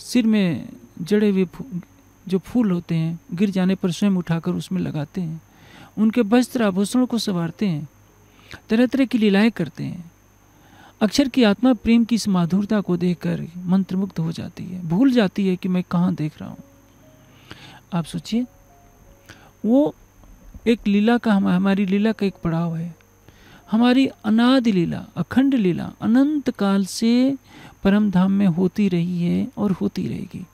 Speaker 1: सिर में जड़े हुए जो फूल होते हैं गिर जाने पर स्वयं उठाकर उसमें लगाते हैं उनके वस्त्र आभूषणों को संवारते हैं तरह तरह की लीलाएं करते हैं अक्षर की आत्मा प्रेम की इस माधुरता को देखकर मंत्रमुग्ध हो जाती है भूल जाती है कि मैं कहाँ देख रहा हूँ आप सोचिए वो एक लीला का हम हमारी लीला का एक पड़ाव है हमारी अनाद लीला अखंड लीला अनंत काल से परम धाम में होती रही है और होती रहेगी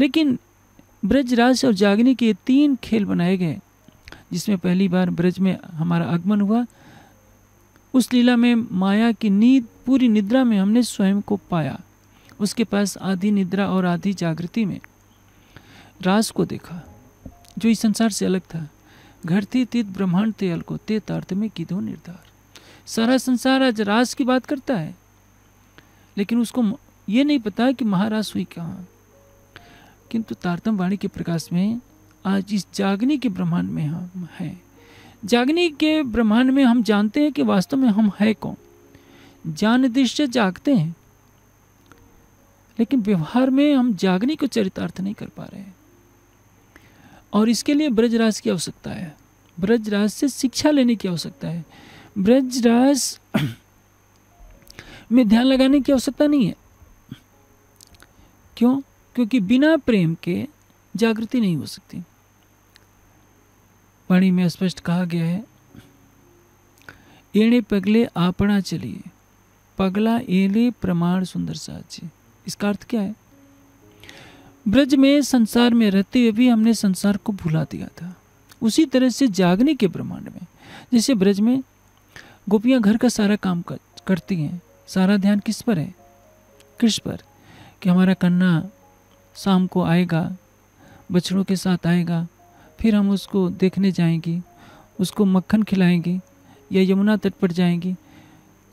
Speaker 1: लेकिन ब्रजराज और जागनी के तीन खेल बनाए गए जिसमें पहली बार ब्रज में हमारा आगमन हुआ उस लीला में माया की नींद पूरी निद्रा में हमने स्वयं को पाया उसके पास आधी निद्रा और आधी जागृति में रास को देखा जो इस संसार से अलग था घटती तीत ब्रह्मांड ते अलको ते तार्थ में कीधो निर्धार सारा संसार आज रास की बात करता है लेकिन उसको ये नहीं पता कि महारास हुई कहाँ किंतु तारतम वाणी के प्रकाश में आज इस जागनी के ब्रह्मांड में हम हैं जागनी के ब्रह्मांड में हम जानते हैं कि वास्तव में हम है कौन जान दृश्य जागते हैं लेकिन व्यवहार में हम जागनी को चरितार्थ नहीं कर पा रहे हैं और इसके लिए ब्रजराज की आवश्यकता है ब्रजराज से शिक्षा लेने की आवश्यकता है ब्रजराज में ध्यान लगाने की आवश्यकता नहीं है क्यों क्योंकि बिना प्रेम के जागृति नहीं हो सकती वाणी में स्पष्ट कहा गया है एणे पगले आपणा चलिए पगला एले प्रमाण सुंदर साची इसका अर्थ क्या है ब्रज में संसार में रहते हुए भी हमने संसार को भुला दिया था उसी तरह से जागने के ब्रह्मांड में जैसे ब्रज में गोपियाँ घर का सारा काम कर, करती हैं सारा ध्यान किस पर है कृष्ण पर कि हमारा कन्ना शाम को आएगा बछड़ों के साथ आएगा फिर हम उसको देखने जाएंगी उसको मक्खन खिलाएंगी या यमुना तट पर जाएंगी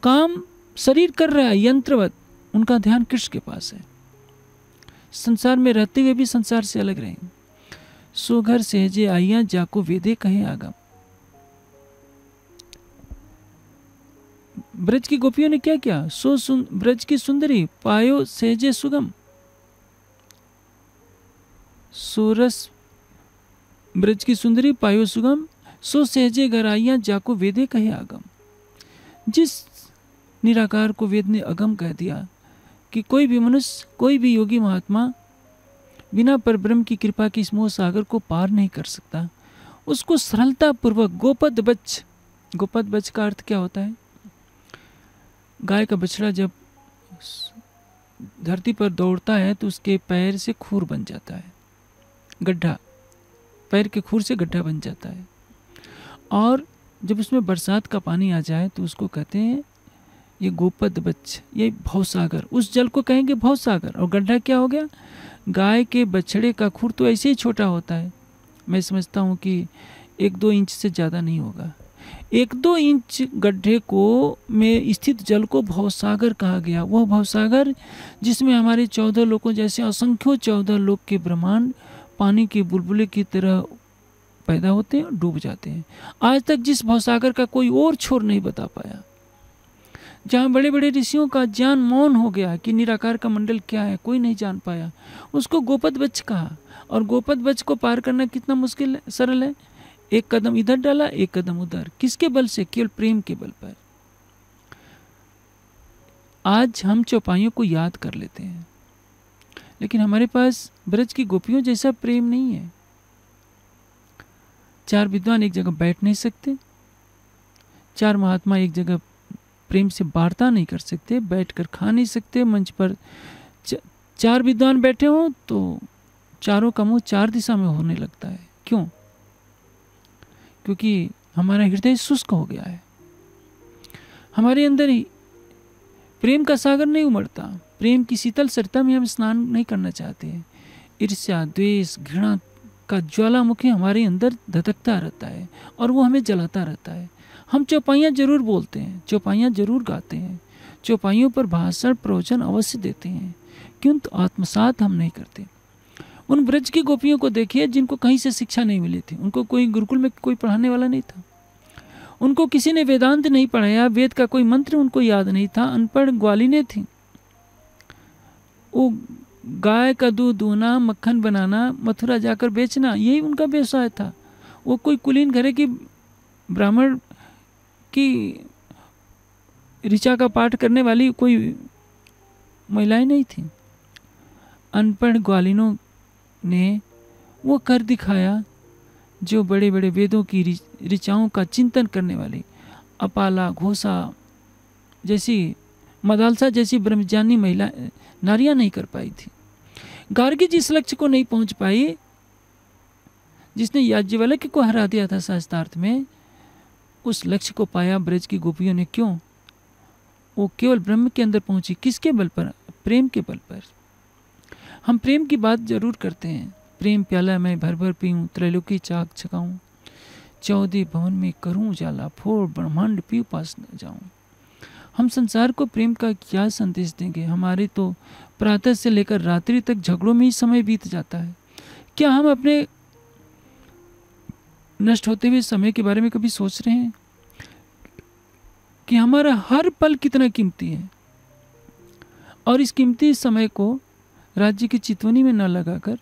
Speaker 1: काम शरीर कर रहा है यंत्रवत उनका ध्यान कृष्ण के पास है संसार में रहते हुए भी संसार से अलग रहेंगे सो घर सहजे आइया जाको वेदे कहे आगम ब्रज की गोपियों ने क्या किया सो सुन ब्रज की सुंदरी पायो सहजे सुगम सोरस ब्रज की सुंदरी पायो सुगम सो सहजे घर आइया जाको वेदे कहे आगम जिस निराकार को वेद ने अगम कह दिया कि कोई भी मनुष्य कोई भी योगी महात्मा बिना परब्रह्म की कृपा के इस मोह सागर को पार नहीं कर सकता उसको सरलतापूर्वक गोपद बच्च गोपद बच्च का अर्थ क्या होता है गाय का बछड़ा जब धरती पर दौड़ता है तो उसके पैर से खूर बन जाता है गड्ढा पैर के खूर से गड्ढा बन जाता है और जब उसमें बरसात का पानी आ जाए तो उसको कहते हैं ये गोपद बच्च ये भवसागर उस जल को कहेंगे भवसागर और गड्ढा क्या हो गया गाय के बछड़े का खुर तो ऐसे ही छोटा होता है मैं समझता हूँ कि एक दो इंच से ज़्यादा नहीं होगा एक दो इंच गड्ढे को में स्थित जल को भवसागर कहा गया वह भवसागर जिसमें हमारे चौदह लोगों जैसे असंख्यों चौदह लोग के ब्रह्मांड पानी के बुलबुले की तरह पैदा होते हैं और डूब जाते हैं आज तक जिस भवसागर का कोई और छोर नहीं बता पाया जहाँ बड़े बड़े ऋषियों का ज्ञान मौन हो गया कि निराकार का मंडल क्या है कोई नहीं जान पाया उसको गोपद वच कहा और गोपद वच को पार करना कितना मुश्किल है सरल है एक कदम इधर डाला एक कदम उधर किसके बल से केवल प्रेम के बल पर आज हम चौपाइयों को याद कर लेते हैं लेकिन हमारे पास ब्रज की गोपियों जैसा प्रेम नहीं है चार विद्वान एक जगह बैठ नहीं सकते चार महात्मा एक जगह प्रेम से वार्ता नहीं कर सकते बैठकर खा नहीं सकते मंच पर चार विद्वान बैठे हों तो चारों का मुँह चार दिशा में होने लगता है क्यों क्योंकि हमारा हृदय शुष्क हो गया है हमारे अंदर ही प्रेम का सागर नहीं उमड़ता प्रेम की शीतल सरता में हम स्नान नहीं करना चाहते ईर्ष्या द्वेष घृणा का ज्वालामुखी हमारे अंदर धधकता रहता है और वो हमें जलाता रहता है हम चौपाइयाँ जरूर बोलते हैं चौपाइयाँ जरूर गाते हैं चौपाइयों पर भाषण प्रवचन अवश्य देते हैं किंतु आत्मसात हम नहीं करते उन ब्रज की गोपियों को देखिए जिनको कहीं से शिक्षा नहीं मिली थी उनको कोई गुरुकुल में कोई पढ़ाने वाला नहीं था उनको किसी ने वेदांत नहीं पढ़ाया वेद का कोई मंत्र उनको याद नहीं था अनपढ़ ग्वालिने थी वो गाय का दूध दूना मक्खन बनाना मथुरा जाकर बेचना यही उनका व्यवसाय था वो कोई कुलीन घरे की ब्राह्मण कि ऋचा का पाठ करने वाली कोई महिलाएं नहीं थी अनपढ़ ग्वालिनों ने वो कर दिखाया जो बड़े बड़े वेदों की ऋचाओं का चिंतन करने वाली अपाला घोसा जैसी मदालसा जैसी ब्रह्मज्ञानी महिला नारियां नहीं कर पाई थी गार्गी जिस लक्ष्य को नहीं पहुंच पाई जिसने याज्ञवल्क्य को हरा दिया था शास्त्रार्थ में उस लक्ष्य को पाया ब्रज की गोपियों ने क्यों वो केवल ब्रह्म के अंदर पहुंची किसके बल पर प्रेम के बल पर हम प्रेम की बात जरूर करते हैं प्रेम प्याला मैं भर भर पीऊँ त्रैलोकी चाक छकाऊँ चौदह भवन में करूँ जाला फोर ब्रह्मांड पी पास न जाऊँ हम संसार को प्रेम का क्या संदेश देंगे हमारे तो प्रातः से लेकर रात्रि तक झगड़ों में ही समय बीत जाता है क्या हम अपने नष्ट होते हुए समय के बारे में कभी सोच रहे हैं कि हमारा हर पल कितना कीमती है और इस कीमती समय को राज्य की चितवनी में न लगाकर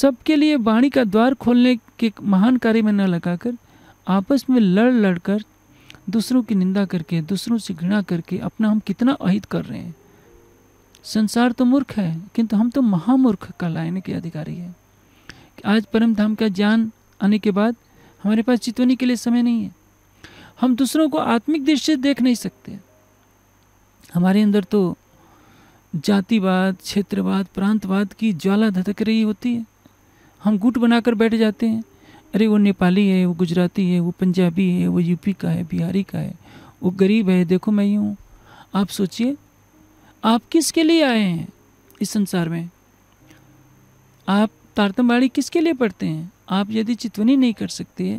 Speaker 1: सबके लिए वाणी का द्वार खोलने के महान कार्य में न लगाकर आपस में लड़ लड़कर दूसरों की निंदा करके दूसरों से घृणा करके अपना हम कितना अहित कर रहे हैं संसार तो मूर्ख है किंतु हम तो महामूर्ख का लायने के अधिकारी हैं आज परम धाम का ज्ञान आने के बाद हमारे पास चितवनी के लिए समय नहीं है हम दूसरों को आत्मिक दृष्टि से देख नहीं सकते हमारे अंदर तो जातिवाद क्षेत्रवाद प्रांतवाद की ज्वाला धधक रही होती है हम गुट बनाकर बैठ जाते हैं अरे वो नेपाली है वो गुजराती है वो पंजाबी है वो यूपी का है बिहारी का है वो गरीब है देखो मैं ही हूँ आप सोचिए आप किसके लिए आए हैं इस संसार में आप तारतमबाड़ी किसके लिए पढ़ते हैं आप यदि चितवनी नहीं कर सकते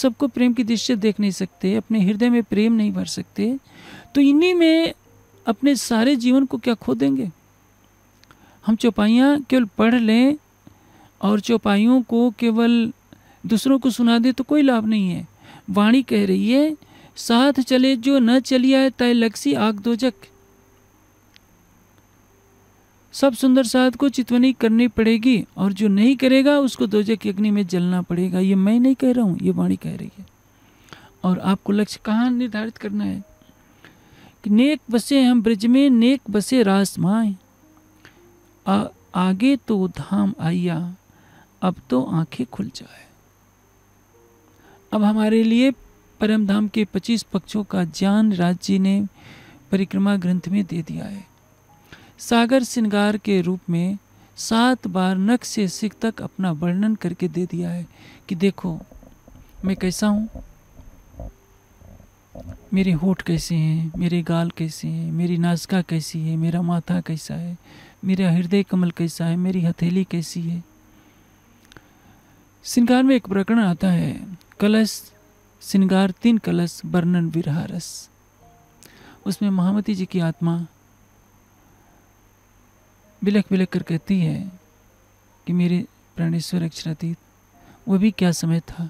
Speaker 1: सबको प्रेम की दृष्टि देख नहीं सकते अपने हृदय में प्रेम नहीं भर सकते तो इन्हीं में अपने सारे जीवन को क्या खो देंगे हम चौपाइयाँ केवल पढ़ लें और चौपाइयों को केवल दूसरों को सुना दे तो कोई लाभ नहीं है वाणी कह रही है साथ चले जो न चलिया तय लक्सी आग दोजक सब सुंदर साध को चितवनी करनी पड़ेगी और जो नहीं करेगा उसको दोजक की अग्नि में जलना पड़ेगा ये मैं नहीं कह रहा हूँ ये वाणी कह रही है और आपको लक्ष्य कहाँ निर्धारित करना है कि नेक बसे हम ब्रज में नेक बसे रास माए आगे तो धाम आइया अब तो आंखें खुल जाए अब हमारे लिए परम धाम के 25 पक्षों का ज्ञान राज जी ने परिक्रमा ग्रंथ में दे दिया है सागर श्रृंगार के रूप में सात बार नख से सिख तक अपना वर्णन करके दे दिया है कि देखो मैं कैसा हूँ मेरे होठ कैसे हैं मेरे गाल कैसे हैं मेरी नाजका कैसी है मेरा माथा कैसा है मेरा हृदय कमल कैसा है मेरी हथेली कैसी है श्रृंगार में एक प्रकरण आता है कलश श्रृंगार तीन कलश वर्णन विरहारस उसमें महामती जी की आत्मा बिलख बिलख कर कहती है कि मेरे प्राणेश्वर अक्षरातीत वह भी क्या समय था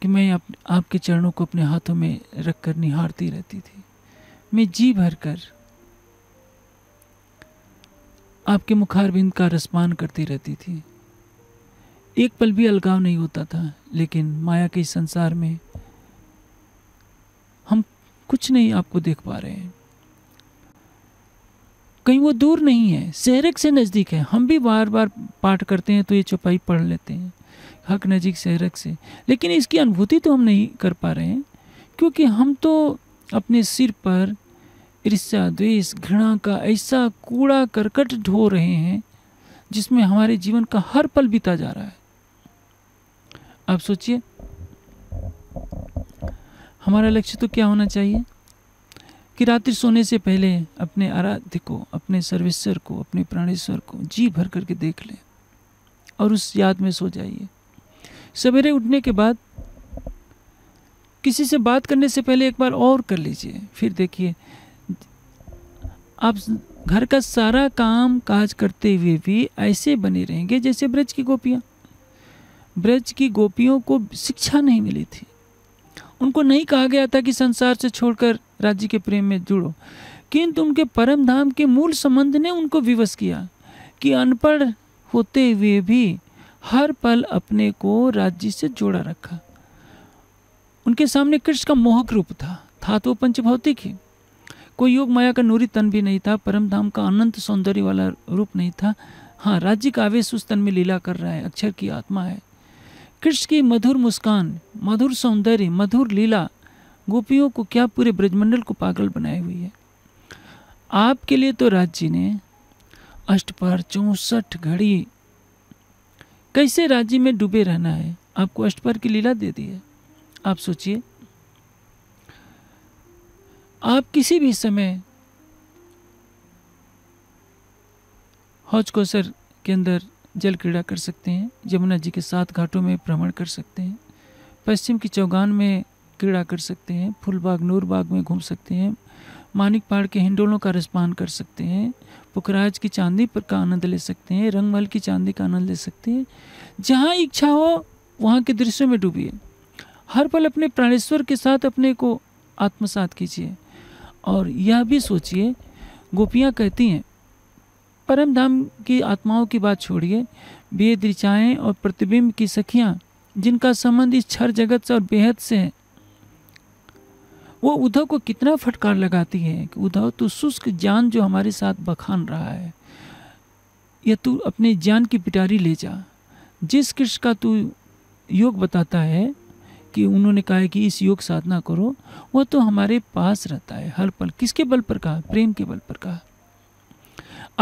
Speaker 1: कि मैं आप, आपके चरणों को अपने हाथों में रख कर निहारती रहती थी मैं जी भर कर आपके मुखार बिंद का रसपान करती रहती थी एक पल भी अलगाव नहीं होता था लेकिन माया के संसार में हम कुछ नहीं आपको देख पा रहे हैं कहीं वो दूर नहीं है सहरक से नज़दीक है हम भी बार बार पाठ करते हैं तो ये चौपाई पढ़ लेते हैं हक नजीक सहरक से लेकिन इसकी अनुभूति तो हम नहीं कर पा रहे हैं क्योंकि हम तो अपने सिर पर ईर्ष्या द्वेष घृणा का ऐसा कूड़ा करकट ढो रहे हैं जिसमें हमारे जीवन का हर पल बीता जा रहा है आप सोचिए हमारा लक्ष्य तो क्या होना चाहिए कि रात्रि सोने से पहले अपने आराध्य को अपने सर्वेश्वर को अपने प्राणेश्वर को जी भर करके देख लें और उस याद में सो जाइए सवेरे उठने के बाद किसी से बात करने से पहले एक बार और कर लीजिए फिर देखिए आप घर का सारा काम काज करते हुए भी ऐसे बने रहेंगे जैसे ब्रज की गोपियाँ ब्रज की गोपियों को शिक्षा नहीं मिली थी उनको नहीं कहा गया था कि संसार से छोड़कर राज्य के प्रेम में जुड़ो किंतु उनके परम धाम के मूल संबंध ने उनको विवश किया कि अनपढ़ होते हुए भी हर पल अपने को राज्य से जोड़ा रखा उनके सामने कृष्ण का मोहक रूप था था तो पंच भौतिक ही कोई योग माया का नूरी तन भी नहीं था परम धाम का अनंत सौंदर्य वाला रूप नहीं था हाँ राज्य का आवेश उस तन में लीला कर रहा है अक्षर की आत्मा है कृष्ण की मधुर मुस्कान मधुर सौंदर्य मधुर लीला गोपियों को क्या पूरे ब्रजमंडल को पागल बनाए हुई है आपके लिए तो राज जी ने अष्टपार चौसठ घड़ी कैसे राज्य में डूबे रहना है आपको अष्टपार की लीला दे दी है आप सोचिए आप किसी भी समय हौज कोसर के अंदर जल क्रीड़ा कर सकते हैं यमुना जी के सात घाटों में भ्रमण कर सकते हैं पश्चिम की चौगान में क्रीड़ा कर सकते हैं फुलबाग नूरबाग में घूम सकते हैं मानिक पहाड़ के हिंडोलों का रसपान कर सकते हैं पुखराज की चांदी पर का आनंद ले सकते हैं रंगमल की चांदी का आनंद ले सकते हैं जहाँ इच्छा हो वहाँ के दृश्यों में डूबिए हर पल अपने प्राणेश्वर के साथ अपने को आत्मसात कीजिए और यह भी सोचिए गोपियाँ कहती हैं परम धाम की आत्माओं की बात छोड़िए वेद ऋचाएँ और प्रतिबिंब की सखियाँ जिनका संबंध इस क्षर जगत से और बेहद से है वो उद्धव को कितना फटकार लगाती है कि उद्धव तू शुष्क जान जो हमारे साथ बखान रहा है या तू अपने जान की पिटारी ले जा जिस कृष्ण का तू योग बताता है कि उन्होंने कहा है कि इस योग साधना करो वह तो हमारे पास रहता है हर पल किसके बल पर कहा प्रेम के बल पर कहा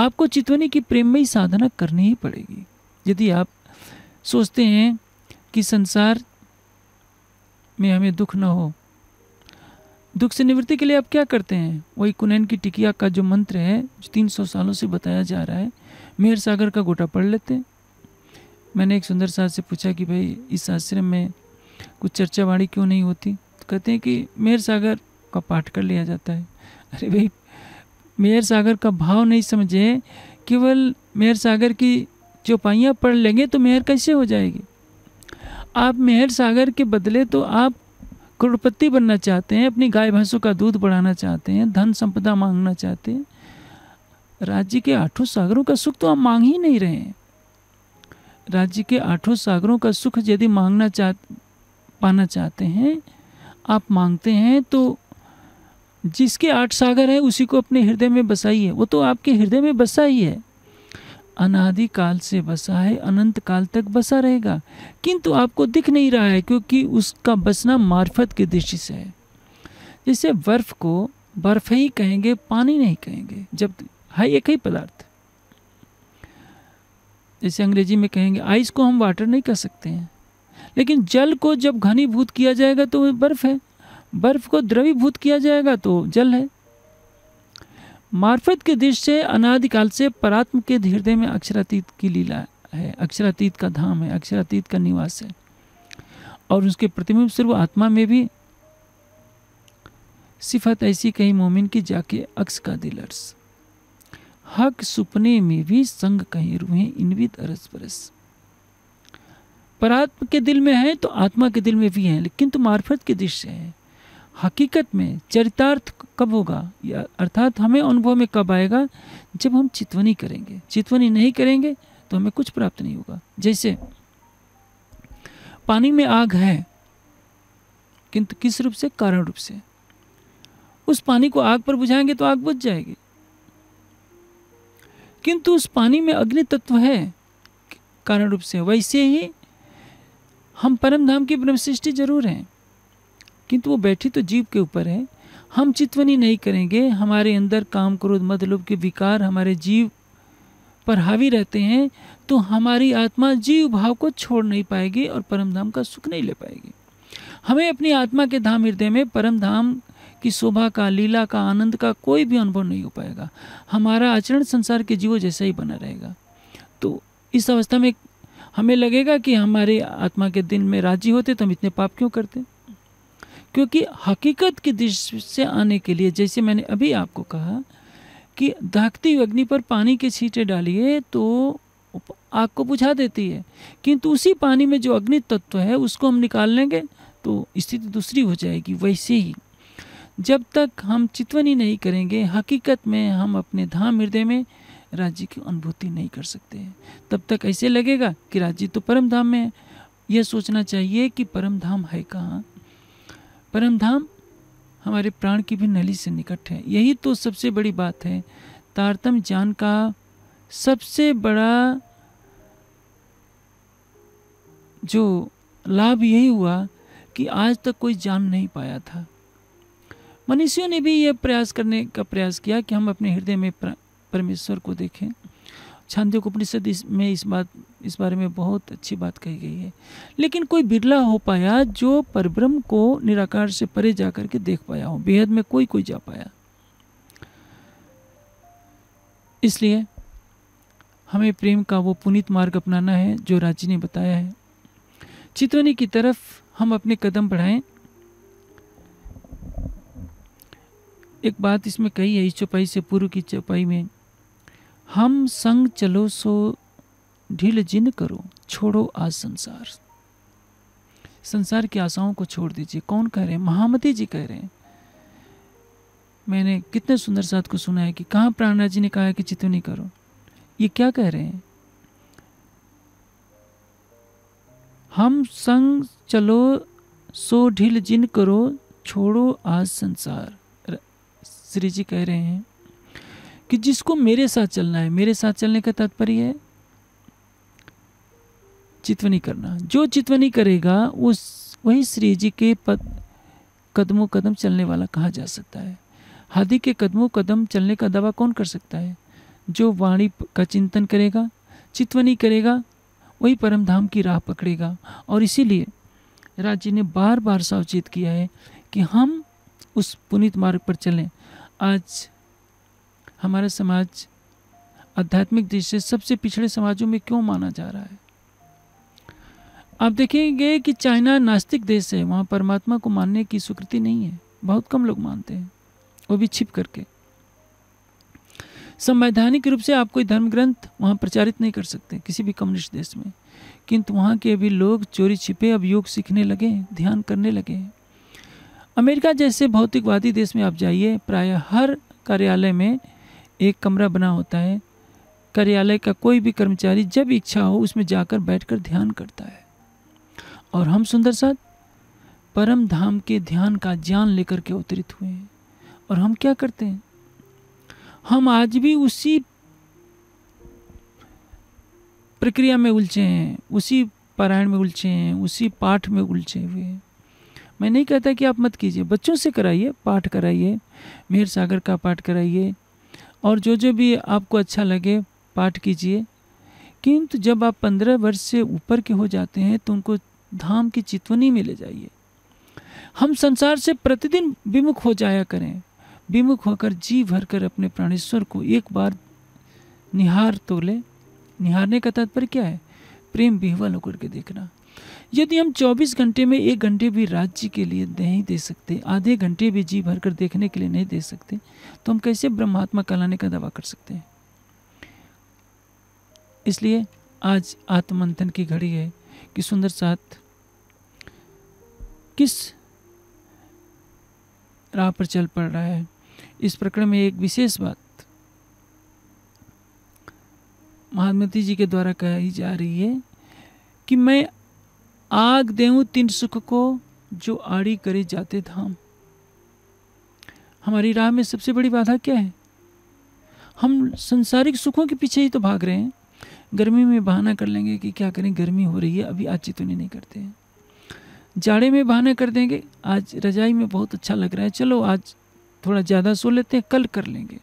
Speaker 1: आपको चितवनी की प्रेम में ही साधना करनी ही पड़ेगी यदि आप सोचते हैं कि संसार में हमें दुख ना हो दुख से निवृत्ति के लिए आप क्या करते हैं वही कुनैन की टिकिया का जो मंत्र है जो तीन सौ सालों से बताया जा रहा है मेहर सागर का गोटा पढ़ लेते हैं मैंने एक सुंदर साहब से पूछा कि भाई इस आश्रम में कुछ चर्चा वाणी क्यों नहीं होती तो कहते हैं कि मेहर सागर का पाठ कर लिया जाता है अरे भाई मेहर सागर का भाव नहीं समझे केवल मेहर सागर की चौपाइयाँ पढ़ लेंगे तो मेहर कैसे हो जाएगी आप मेहर सागर के बदले तो आप करोड़पति बनना चाहते हैं अपनी गाय भैंसों का दूध बढ़ाना चाहते हैं धन संपदा मांगना चाहते हैं राज्य के आठों सागरों का सुख तो आप मांग ही नहीं रहे हैं राज्य के आठों सागरों का सुख यदि मांगना चाह पाना चाहते हैं आप मांगते हैं तो जिसके आठ सागर हैं उसी को अपने हृदय में बसाइए वो तो आपके हृदय में बसा ही है अनादि काल से बसा है अनंत काल तक बसा रहेगा किंतु आपको दिख नहीं रहा है क्योंकि उसका बसना मार्फत की दृष्टि से है जैसे बर्फ को बर्फ ही कहेंगे पानी नहीं कहेंगे जब है एक ही पदार्थ जैसे अंग्रेजी में कहेंगे आइस को हम वाटर नहीं कह सकते हैं लेकिन जल को जब घनीभूत किया जाएगा तो बर्फ है बर्फ को द्रवीभूत किया जाएगा तो जल है मार्फत के दृश्य से अनादिकाल से परात्म के हृदय में अक्षरातीत की लीला है अक्षरातीत का धाम है अक्षरातीत का निवास है और उसके प्रतिबिंब सर्व आत्मा में भी सिफत ऐसी कही मोमिन की जाके अक्स का दिलर्स हक सुपने में भी संग कहीं रूहे इनविद अरस परस परात्म के दिल में है तो आत्मा के दिल में भी है लेकिन तो मार्फत के दृश्य है हकीकत में चरितार्थ कब होगा या अर्थात हमें अनुभव में कब आएगा जब हम चितवनी करेंगे चितवनी नहीं करेंगे तो हमें कुछ प्राप्त नहीं होगा जैसे पानी में आग है किंतु किस रूप से कारण रूप से उस पानी को आग पर बुझाएंगे तो आग बुझ जाएगी किंतु उस पानी में अग्नि तत्व है कारण रूप से वैसे ही हम परम धाम की ब्रह्म सृष्टि जरूर हैं किंतु वो बैठी तो जीव के ऊपर है हम चितवनी नहीं करेंगे हमारे अंदर काम क्रोध मतलब के विकार हमारे जीव पर हावी रहते हैं तो हमारी आत्मा जीव भाव को छोड़ नहीं पाएगी और परम धाम का सुख नहीं ले पाएगी हमें अपनी आत्मा के धाम हृदय में परम धाम की शोभा का लीला का आनंद का कोई भी अनुभव नहीं हो पाएगा हमारा आचरण संसार के जीवों जैसा ही बना रहेगा तो इस अवस्था में हमें लगेगा कि हमारे आत्मा के दिन में राजी होते तो हम इतने पाप क्यों करते क्योंकि हकीकत की दृष्टि से आने के लिए जैसे मैंने अभी आपको कहा कि धाकती अग्नि पर पानी के छींटे डालिए तो आग को बुझा देती है किंतु उसी पानी में जो अग्नि तत्व है उसको हम निकाल लेंगे तो स्थिति दूसरी हो जाएगी वैसे ही जब तक हम चितवनी नहीं करेंगे हकीकत में हम अपने धाम हृदय में राज्य की अनुभूति नहीं कर सकते हैं तब तक ऐसे लगेगा कि राज्य तो परम धाम में है यह सोचना चाहिए कि परम धाम है कहाँ परम धाम हमारे प्राण की भी नली से निकट है यही तो सबसे बड़ी बात है तारतम ज्ञान का सबसे बड़ा जो लाभ यही हुआ कि आज तक कोई जान नहीं पाया था मनुष्यों ने भी यह प्रयास करने का प्रयास किया कि हम अपने हृदय में परमेश्वर को देखें छांदोग उपनिषद इस में इस बात इस बारे में बहुत अच्छी बात कही गई है लेकिन कोई बिरला हो पाया जो परब्रह्म को निराकार से परे जा करके देख पाया हो बेहद में कोई कोई जा पाया इसलिए हमें प्रेम का वो पुनीत मार्ग अपनाना है जो राजी ने बताया है चितवनी की तरफ हम अपने कदम बढ़ाएं एक बात इसमें कही है इस चौपाई से पूर्व की चौपाई में हम संग चलो सो ढील जिन करो छोड़ो आज संसार संसार की आशाओं को छोड़ दीजिए कौन कह रहे हैं महामती जी कह रहे हैं मैंने कितने सुंदर साथ को सुना है कि कहाँ प्राणराज जी ने कहा है कि चितुनी करो ये क्या कह रहे हैं हम संग चलो सो ढील जिन करो छोड़ो आज संसार श्री जी कह रहे हैं कि जिसको मेरे साथ चलना है मेरे साथ चलने का तात्पर्य है चितवनी करना जो चितवनी करेगा उस वही श्री जी के पद कदमों कदम चलने वाला कहा जा सकता है हादी के कदमों कदम चलने का दावा कौन कर सकता है जो वाणी का चिंतन करेगा चितवनी करेगा वही परम धाम की राह पकड़ेगा और इसीलिए राज्य ने बार बार सावचेत किया है कि हम उस पुनित मार्ग पर चलें आज हमारा समाज आध्यात्मिक दृष्टि से सबसे पिछड़े समाजों में क्यों माना जा रहा है आप देखेंगे कि चाइना नास्तिक देश है वहाँ परमात्मा को मानने की स्वीकृति नहीं है बहुत कम लोग मानते हैं वो भी छिप करके संवैधानिक रूप से आप कोई धर्म ग्रंथ वहाँ प्रचारित नहीं कर सकते किसी भी कम्युनिस्ट देश में किंतु वहाँ के भी लोग चोरी छिपे अब योग सीखने लगे ध्यान करने लगे अमेरिका जैसे भौतिकवादी देश में आप जाइए प्राय हर कार्यालय में एक कमरा बना होता है कार्यालय का कोई भी कर्मचारी जब इच्छा हो उसमें जाकर बैठकर ध्यान करता है और हम सुंदर सा परम धाम के ध्यान का ज्ञान लेकर के अवतरित हुए हैं और हम क्या करते हैं हम आज भी उसी प्रक्रिया में उलझे हैं उसी पारायण में उलझे हैं उसी पाठ में उलझे हुए हैं मैं नहीं कहता कि आप मत कीजिए बच्चों से कराइए पाठ कराइए मेहर सागर का पाठ कराइए और जो जो भी आपको अच्छा लगे पाठ कीजिए किंतु जब आप पंद्रह वर्ष से ऊपर के हो जाते हैं तो उनको धाम की चितवनी में ले जाइए हम संसार से प्रतिदिन विमुख हो जाया करें विमुख होकर जी भर कर अपने प्राणेश्वर को एक बार निहार तो ले निहारने का तात्पर्य क्या है प्रेम बिहवल होकर के देखना यदि हम 24 घंटे में एक घंटे भी राज्य के लिए नहीं दे सकते आधे घंटे भी जी भर कर देखने के लिए नहीं दे सकते तो हम कैसे ब्रह्मात्मा कहलाने का दावा कर सकते हैं इसलिए आज आत्मंथन की घड़ी है कि सुंदर साथ किस राह पर चल पड़ रहा है इस प्रकरण में एक विशेष बात महात्मती जी के द्वारा कही जा रही है कि मैं आग देऊ तीन सुख को जो आड़ी करे जाते धाम हमारी राह में सबसे बड़ी बाधा क्या है हम संसारिक सुखों के पीछे ही तो भाग रहे हैं गर्मी में बहाना कर लेंगे कि क्या करें गर्मी हो रही है अभी आज चितुनी नहीं करते हैं जाड़े में बहाना कर देंगे आज रजाई में बहुत अच्छा लग रहा है चलो आज थोड़ा ज़्यादा सो लेते हैं कल कर लेंगे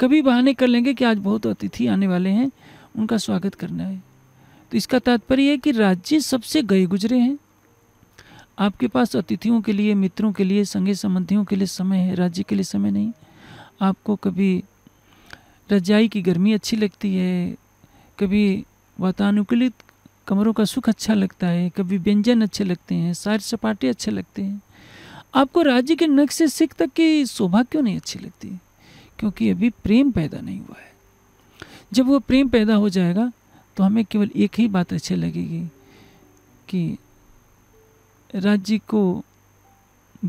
Speaker 1: कभी बहाने कर लेंगे कि आज बहुत अतिथि आने वाले हैं उनका स्वागत करना है तो इसका तात्पर्य है कि राज्य सबसे गए गुजरे हैं आपके पास अतिथियों के लिए मित्रों के लिए संगे संबंधियों के लिए समय है राज्य के लिए समय नहीं आपको कभी रजाई की गर्मी अच्छी लगती है कभी वातानुकूलित कमरों का सुख अच्छा लगता है कभी व्यंजन अच्छे लगते हैं सार सपाटे अच्छे लगते हैं आपको राज्य के नक से सिख तक की शोभा क्यों नहीं अच्छी लगती क्योंकि अभी प्रेम पैदा नहीं हुआ है जब वो प्रेम पैदा हो जाएगा तो हमें केवल एक ही बात अच्छी लगेगी कि राज्य को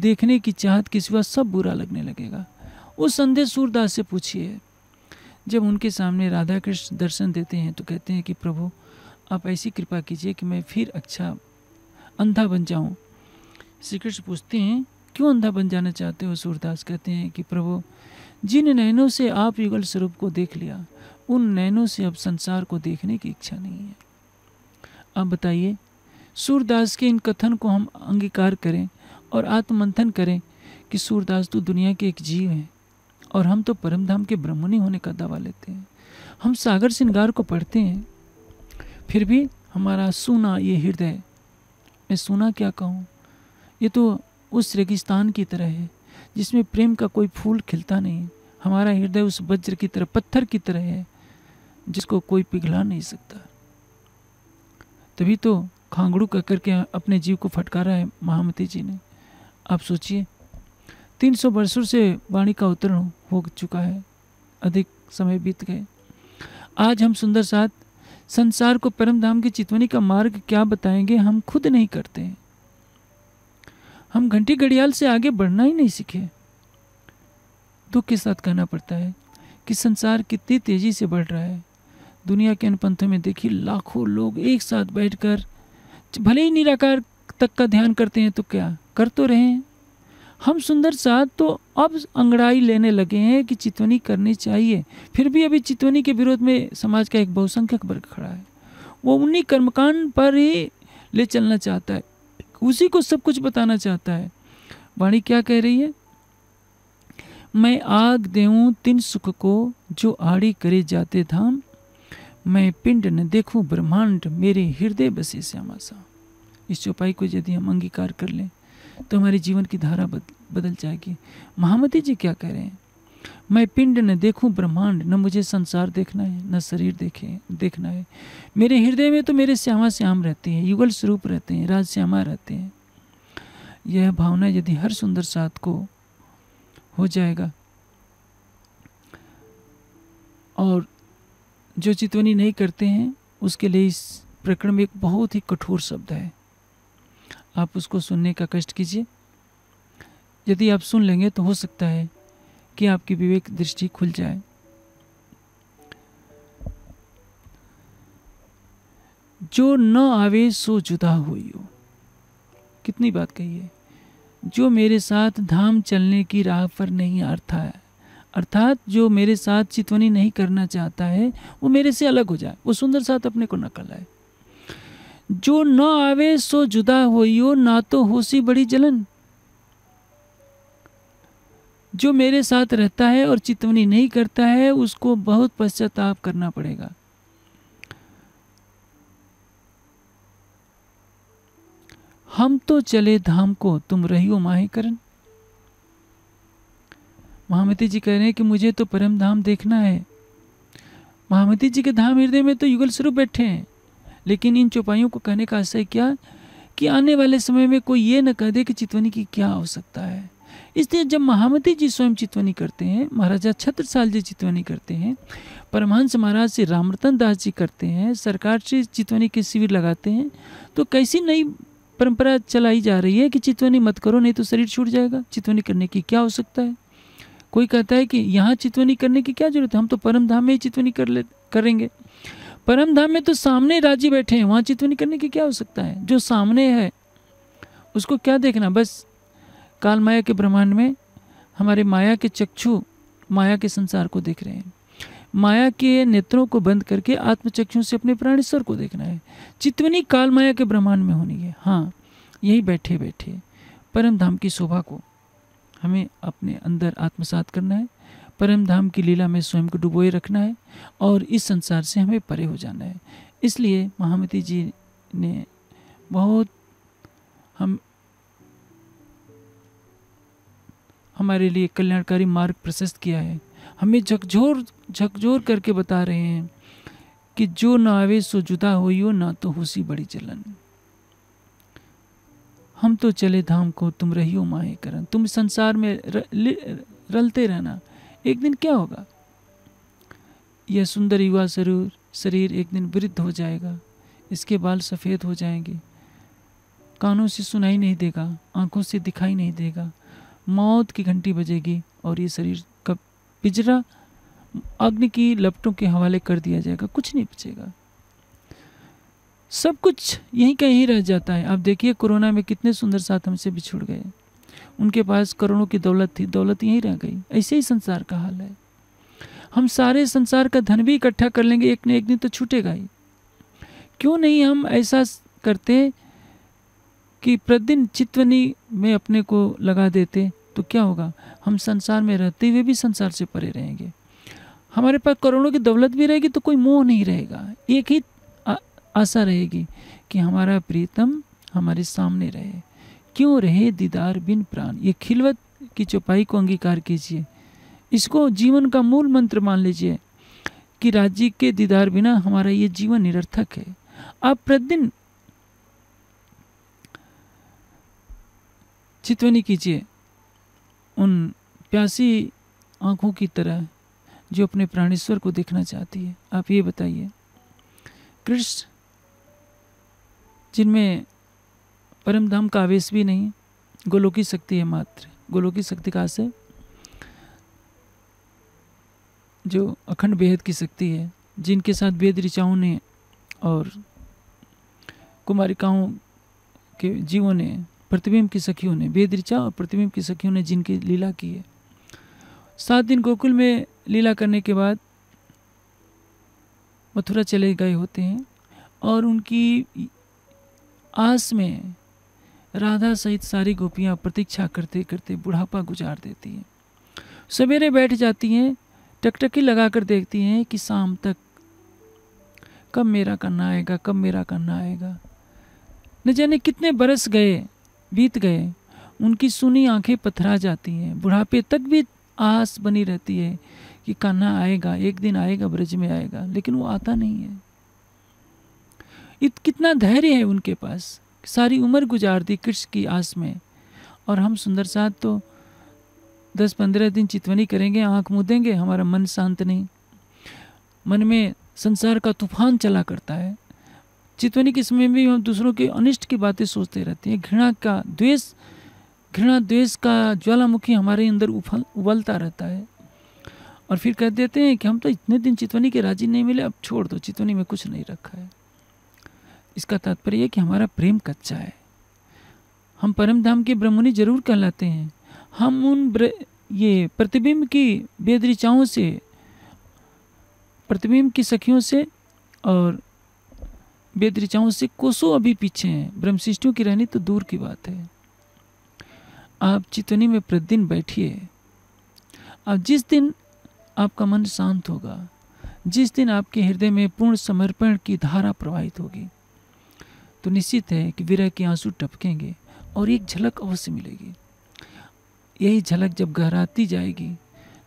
Speaker 1: देखने की चाहत के सिवा सब बुरा लगने लगेगा उस संदेश सूरदास से पूछिए जब उनके सामने राधा कृष्ण दर्शन देते हैं तो कहते हैं कि प्रभु आप ऐसी कृपा कीजिए कि मैं फिर अच्छा अंधा बन जाऊं श्री कृष्ण पूछते हैं क्यों अंधा बन जाना चाहते हो सूरदास कहते हैं कि प्रभु जिन नैनों से आप युगल स्वरूप को देख लिया उन नैनों से अब संसार को देखने की इच्छा नहीं है अब बताइए सूरदास के इन कथन को हम अंगीकार करें और आत्ममंथन करें कि सूरदास तो दुनिया के एक जीव हैं और हम तो परमधाम के ब्रह्मणी होने का दावा लेते हैं हम सागर श्रृंगार को पढ़ते हैं फिर भी हमारा सूना ये हृदय मैं सूना क्या कहूँ ये तो उस रेगिस्तान की तरह है जिसमें प्रेम का कोई फूल खिलता नहीं हमारा हृदय उस वज्र की तरह पत्थर की तरह है जिसको कोई पिघला नहीं सकता तभी तो खांगड़ू कह करके अपने जीव को फटकारा है महामती जी ने आप सोचिए 300 वर्षों से वाणी का अवतरण हो चुका है अधिक समय बीत गए आज हम सुंदर साथ संसार को परम धाम की चितवनी का मार्ग क्या बताएंगे हम खुद नहीं करते हैं हम घंटी घड़ियाल से आगे बढ़ना ही नहीं सीखे दुख के साथ कहना पड़ता है कि संसार कितनी तेजी से बढ़ रहा है दुनिया के अन पंथों में देखिए लाखों लोग एक साथ बैठकर भले ही निराकार तक का ध्यान करते हैं तो क्या कर तो रहे हैं हम सुंदर साथ तो अब अंगड़ाई लेने लगे हैं कि चितवनी करनी चाहिए फिर भी अभी चितवनी के विरोध में समाज का एक बहुसंख्यक वर्ग खड़ा है वो उन्हीं कर्मकांड पर ही ले चलना चाहता है उसी को सब कुछ बताना चाहता है वाणी क्या कह रही है मैं आग देऊं तीन सुख को जो आड़ी करे जाते धाम मैं पिंड न देखूं ब्रह्मांड मेरे हृदय बसे श्यामा सा इस चौपाई को यदि हम अंगीकार कर लें तो हमारे जीवन की धारा बदल बदल जाएगी महामती जी क्या कह रहे हैं मैं पिंड न देखूं ब्रह्मांड न मुझे संसार देखना है न शरीर देखे देखना है मेरे हृदय में तो मेरे श्यामा श्याम रहते हैं युगल स्वरूप रहते हैं राज श्यामा रहते हैं यह भावना यदि हर सुंदर साथ को हो जाएगा और जो चितवनी नहीं करते हैं उसके लिए इस प्रकरण में एक बहुत ही कठोर शब्द है आप उसको सुनने का कष्ट कीजिए यदि आप सुन लेंगे तो हो सकता है कि आपकी विवेक दृष्टि खुल जाए जो न आवे सो जुदा हुई हो कितनी बात कही है जो मेरे साथ धाम चलने की राह पर नहीं आता है अर्थात जो मेरे साथ चितवनी नहीं करना चाहता है वो मेरे से अलग हो जाए वो सुंदर साथ अपने को नकल आए जो न आवे सो जुदा हो ना तो होसी बड़ी जलन जो मेरे साथ रहता है और चितवनी नहीं करता है उसको बहुत पश्चाताप करना पड़ेगा हम तो चले धाम को तुम रहियो माही करण महामती जी कह रहे हैं कि मुझे तो परम धाम देखना है महामती जी के धाम हृदय में तो युगल स्वरूप बैठे हैं लेकिन इन चौपाइयों को कहने का आशय क्या कि आने वाले समय में कोई ये न कह दे कि चितवनी की क्या आवश्यकता है इसलिए जब महामती जी स्वयं चितवनी करते हैं महाराजा छत्रसाल जी चितवनी करते हैं परमहंस महाराज श्री रामरतन दास जी करते हैं सरकार से चितवनी के शिविर लगाते हैं तो कैसी नई परंपरा चलाई जा रही है कि चितवनी मत करो नहीं तो शरीर छूट जाएगा चितवनी करने की क्या आवश्यकता है कोई कहता है कि यहाँ चितवनी करने की क्या जरूरत है हम तो परम धाम में ही चितवनी कर ले करेंगे परम धाम में तो सामने राजी बैठे हैं वहाँ चितवनी करने की क्या हो सकता है जो सामने है उसको क्या देखना बस काल माया के ब्रह्मांड में हमारे माया के चक्षु माया के संसार को देख रहे हैं माया के नेत्रों को बंद करके आत्मचक्षु से अपने प्राणेश्वर को देखना है चितवनी काल माया के ब्रह्मांड में होनी है हाँ यही बैठे बैठे परम धाम की शोभा को हमें अपने अंदर आत्मसात करना है परम धाम की लीला में स्वयं को डुबोए रखना है और इस संसार से हमें परे हो जाना है इसलिए महामती जी ने बहुत हम हमारे लिए कल्याणकारी मार्ग प्रशस्त किया है हमें झकझोर झकझोर करके बता रहे हैं कि जो ना आवे सो जुदा हो ना तो होसी बड़ी चलन हम तो चले धाम को तुम रहियो माहे करण तुम संसार में र, ल, रलते रहना एक दिन क्या होगा यह सुंदर युवा शरीर शरीर एक दिन वृद्ध हो जाएगा इसके बाल सफ़ेद हो जाएंगे कानों से सुनाई नहीं देगा आंखों से दिखाई नहीं देगा मौत की घंटी बजेगी और ये शरीर का पिजरा अग्नि की लपटों के हवाले कर दिया जाएगा कुछ नहीं बचेगा सब कुछ यहीं का यहीं रह जाता है आप देखिए कोरोना में कितने सुंदर साथ हमसे बिछुड़ गए उनके पास करोड़ों की दौलत थी दौलत यहीं रह गई ऐसे ही संसार का हाल है हम सारे संसार का धन भी इकट्ठा कर लेंगे एक न एक दिन तो छूटेगा ही क्यों नहीं हम ऐसा करते कि प्रतिदिन चितवनी में अपने को लगा देते तो क्या होगा हम संसार में रहते हुए भी संसार से परे रहेंगे हमारे पास करोड़ों की दौलत भी रहेगी तो कोई मोह नहीं रहेगा एक ही आशा रहेगी कि हमारा प्रीतम हमारे सामने रहे क्यों रहे दीदार बिन प्राण ये खिलवत की चौपाई को अंगीकार कीजिए इसको जीवन का मूल मंत्र मान लीजिए कि राज्य के दीदार बिना हमारा ये जीवन निरर्थक है आप प्रतिदिन चितवनी कीजिए उन प्यासी आंखों की तरह जो अपने प्राणेश्वर को देखना चाहती है आप ये बताइए कृष्ण जिनमें परम धाम का आवेश भी नहीं गोलोकी शक्ति है मात्र गोलोकी शक्ति का आशय जो अखंड बेहद की शक्ति है जिनके साथ वेद ऋचाओं ने और कुमारिकाओं के जीवों ने प्रतिबिंब की सखियों ने वेद ऋचा और प्रतिबिंब की सखियों ने जिनकी लीला की है सात दिन गोकुल में लीला करने के बाद मथुरा चले गए होते हैं और उनकी आस में राधा सहित सारी गोपियाँ प्रतीक्षा करते करते बुढ़ापा गुजार देती हैं सवेरे बैठ जाती हैं टकटकी लगा कर देखती हैं कि शाम तक कब मेरा करना आएगा कब मेरा करना आएगा न जाने कितने बरस गए बीत गए उनकी सुनी आंखें पथरा जाती हैं बुढ़ापे तक भी आस बनी रहती है कि कान्हा आएगा एक दिन आएगा ब्रज में आएगा लेकिन वो आता नहीं है इत कितना धैर्य है उनके पास सारी उम्र गुजार दी कृष्ण की आस में और हम सुंदर साथ तो दस पंद्रह दिन चितवनी करेंगे आंख मुदेंगे हमारा मन शांत नहीं मन में संसार का तूफान चला करता है चितवनी के समय भी हम दूसरों के अनिष्ट की बातें सोचते रहते हैं घृणा का द्वेष घृणा द्वेष का ज्वालामुखी हमारे अंदर उफल उबलता रहता है और फिर कह देते हैं कि हम तो इतने दिन चितवनी के राजी नहीं मिले अब छोड़ दो चितवनी में कुछ नहीं रखा है इसका तात्पर्य है कि हमारा प्रेम कच्चा है हम परम धाम के ब्रह्मणि जरूर कहलाते हैं हम उन ये प्रतिबिंब की बेदरिचाओं से प्रतिबिंब की सखियों से और बेदरिचाओं से कोसों अभी पीछे हैं ब्रह्मशिष्टियों की रहनी तो दूर की बात है आप चितनी में प्रतिदिन बैठिए अब जिस दिन आपका मन शांत होगा जिस दिन आपके हृदय में पूर्ण समर्पण की धारा प्रवाहित होगी तो निश्चित है कि विरह के आंसू टपकेंगे और एक झलक अवश्य मिलेगी यही झलक जब गहराती जाएगी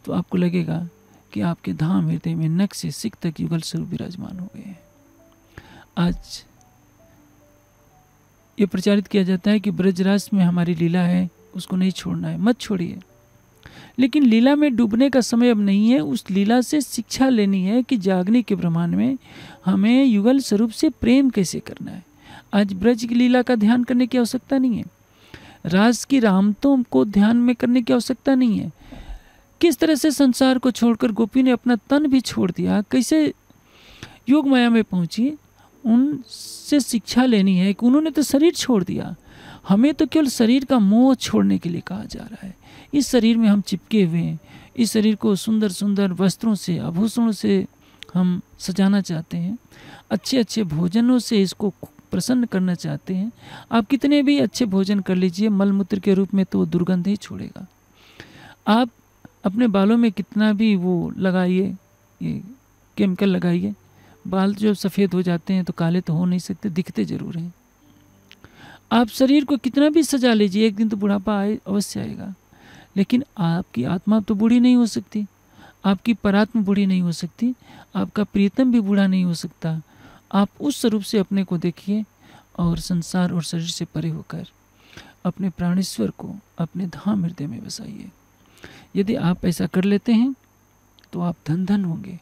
Speaker 1: तो आपको लगेगा कि आपके धाम हृदय में नक से सिख तक युगल स्वरूप विराजमान हो गए हैं आज ये प्रचारित किया जाता है कि ब्रजराज में हमारी लीला है उसको नहीं छोड़ना है मत छोड़िए लेकिन लीला में डूबने का समय अब नहीं है उस लीला से शिक्षा लेनी है कि जागने के ब्रह्मांड में हमें युगल स्वरूप से प्रेम कैसे करना है आज ब्रज की लीला का ध्यान करने की आवश्यकता नहीं है राज की रामतों को ध्यान में करने की आवश्यकता नहीं है किस तरह से संसार को छोड़कर गोपी ने अपना तन भी छोड़ दिया कैसे योग माया में पहुंची उनसे शिक्षा लेनी है कि उन्होंने तो शरीर छोड़ दिया हमें तो केवल शरीर का मोह छोड़ने के लिए कहा जा रहा है इस शरीर में हम चिपके हुए हैं इस शरीर को सुंदर सुंदर वस्त्रों से आभूषणों से हम सजाना चाहते हैं अच्छे अच्छे भोजनों से इसको प्रसन्न करना चाहते हैं आप कितने भी अच्छे भोजन कर लीजिए मलमूत्र के रूप में तो वो दुर्गंध ही छोड़ेगा आप अपने बालों में कितना भी वो लगाइए ये केमिकल लगाइए बाल जो सफ़ेद हो जाते हैं तो काले तो हो नहीं सकते दिखते ज़रूर हैं आप शरीर को कितना भी सजा लीजिए एक दिन तो बुढ़ापा आए अवश्य आएगा लेकिन आपकी आत्मा तो बूढ़ी नहीं हो सकती आपकी परात्म बूढ़ी नहीं हो सकती आपका प्रीतम भी बूढ़ा नहीं हो सकता आप उस स्वरूप से अपने को देखिए और संसार और शरीर से परे होकर अपने प्राणेश्वर को अपने धाम हृदय में बसाइए यदि आप ऐसा कर लेते हैं तो आप धन धन होंगे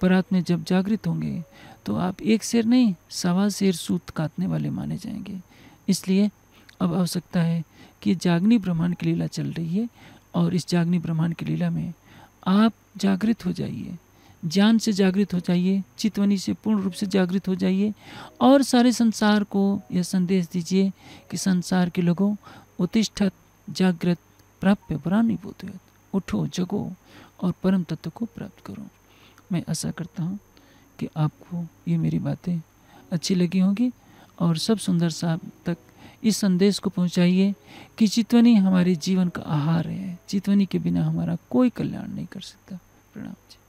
Speaker 1: पर रात में जब जागृत होंगे तो आप एक शेर नहीं सवा शेर सूत काटने वाले माने जाएंगे इसलिए अब आवश्यकता है कि जागनी ब्रह्मांड की लीला चल रही है और इस जागनी ब्रह्मांड की लीला में आप जागृत हो जाइए ज्ञान से जागृत हो जाइए चितवनी से पूर्ण रूप से जागृत हो जाइए और सारे संसार को यह संदेश दीजिए कि संसार के लोगों उत्तिष्ठत जागृत प्राप्य पुरानी बोधयत उठो जगो और परम तत्व को प्राप्त करो मैं आशा करता हूँ कि आपको ये मेरी बातें अच्छी लगी होंगी और सब सुंदर साहब तक इस संदेश को पहुंचाइए कि चितवनी हमारे जीवन का आहार है चितवनी के बिना हमारा कोई कल्याण नहीं कर सकता प्रणाम जी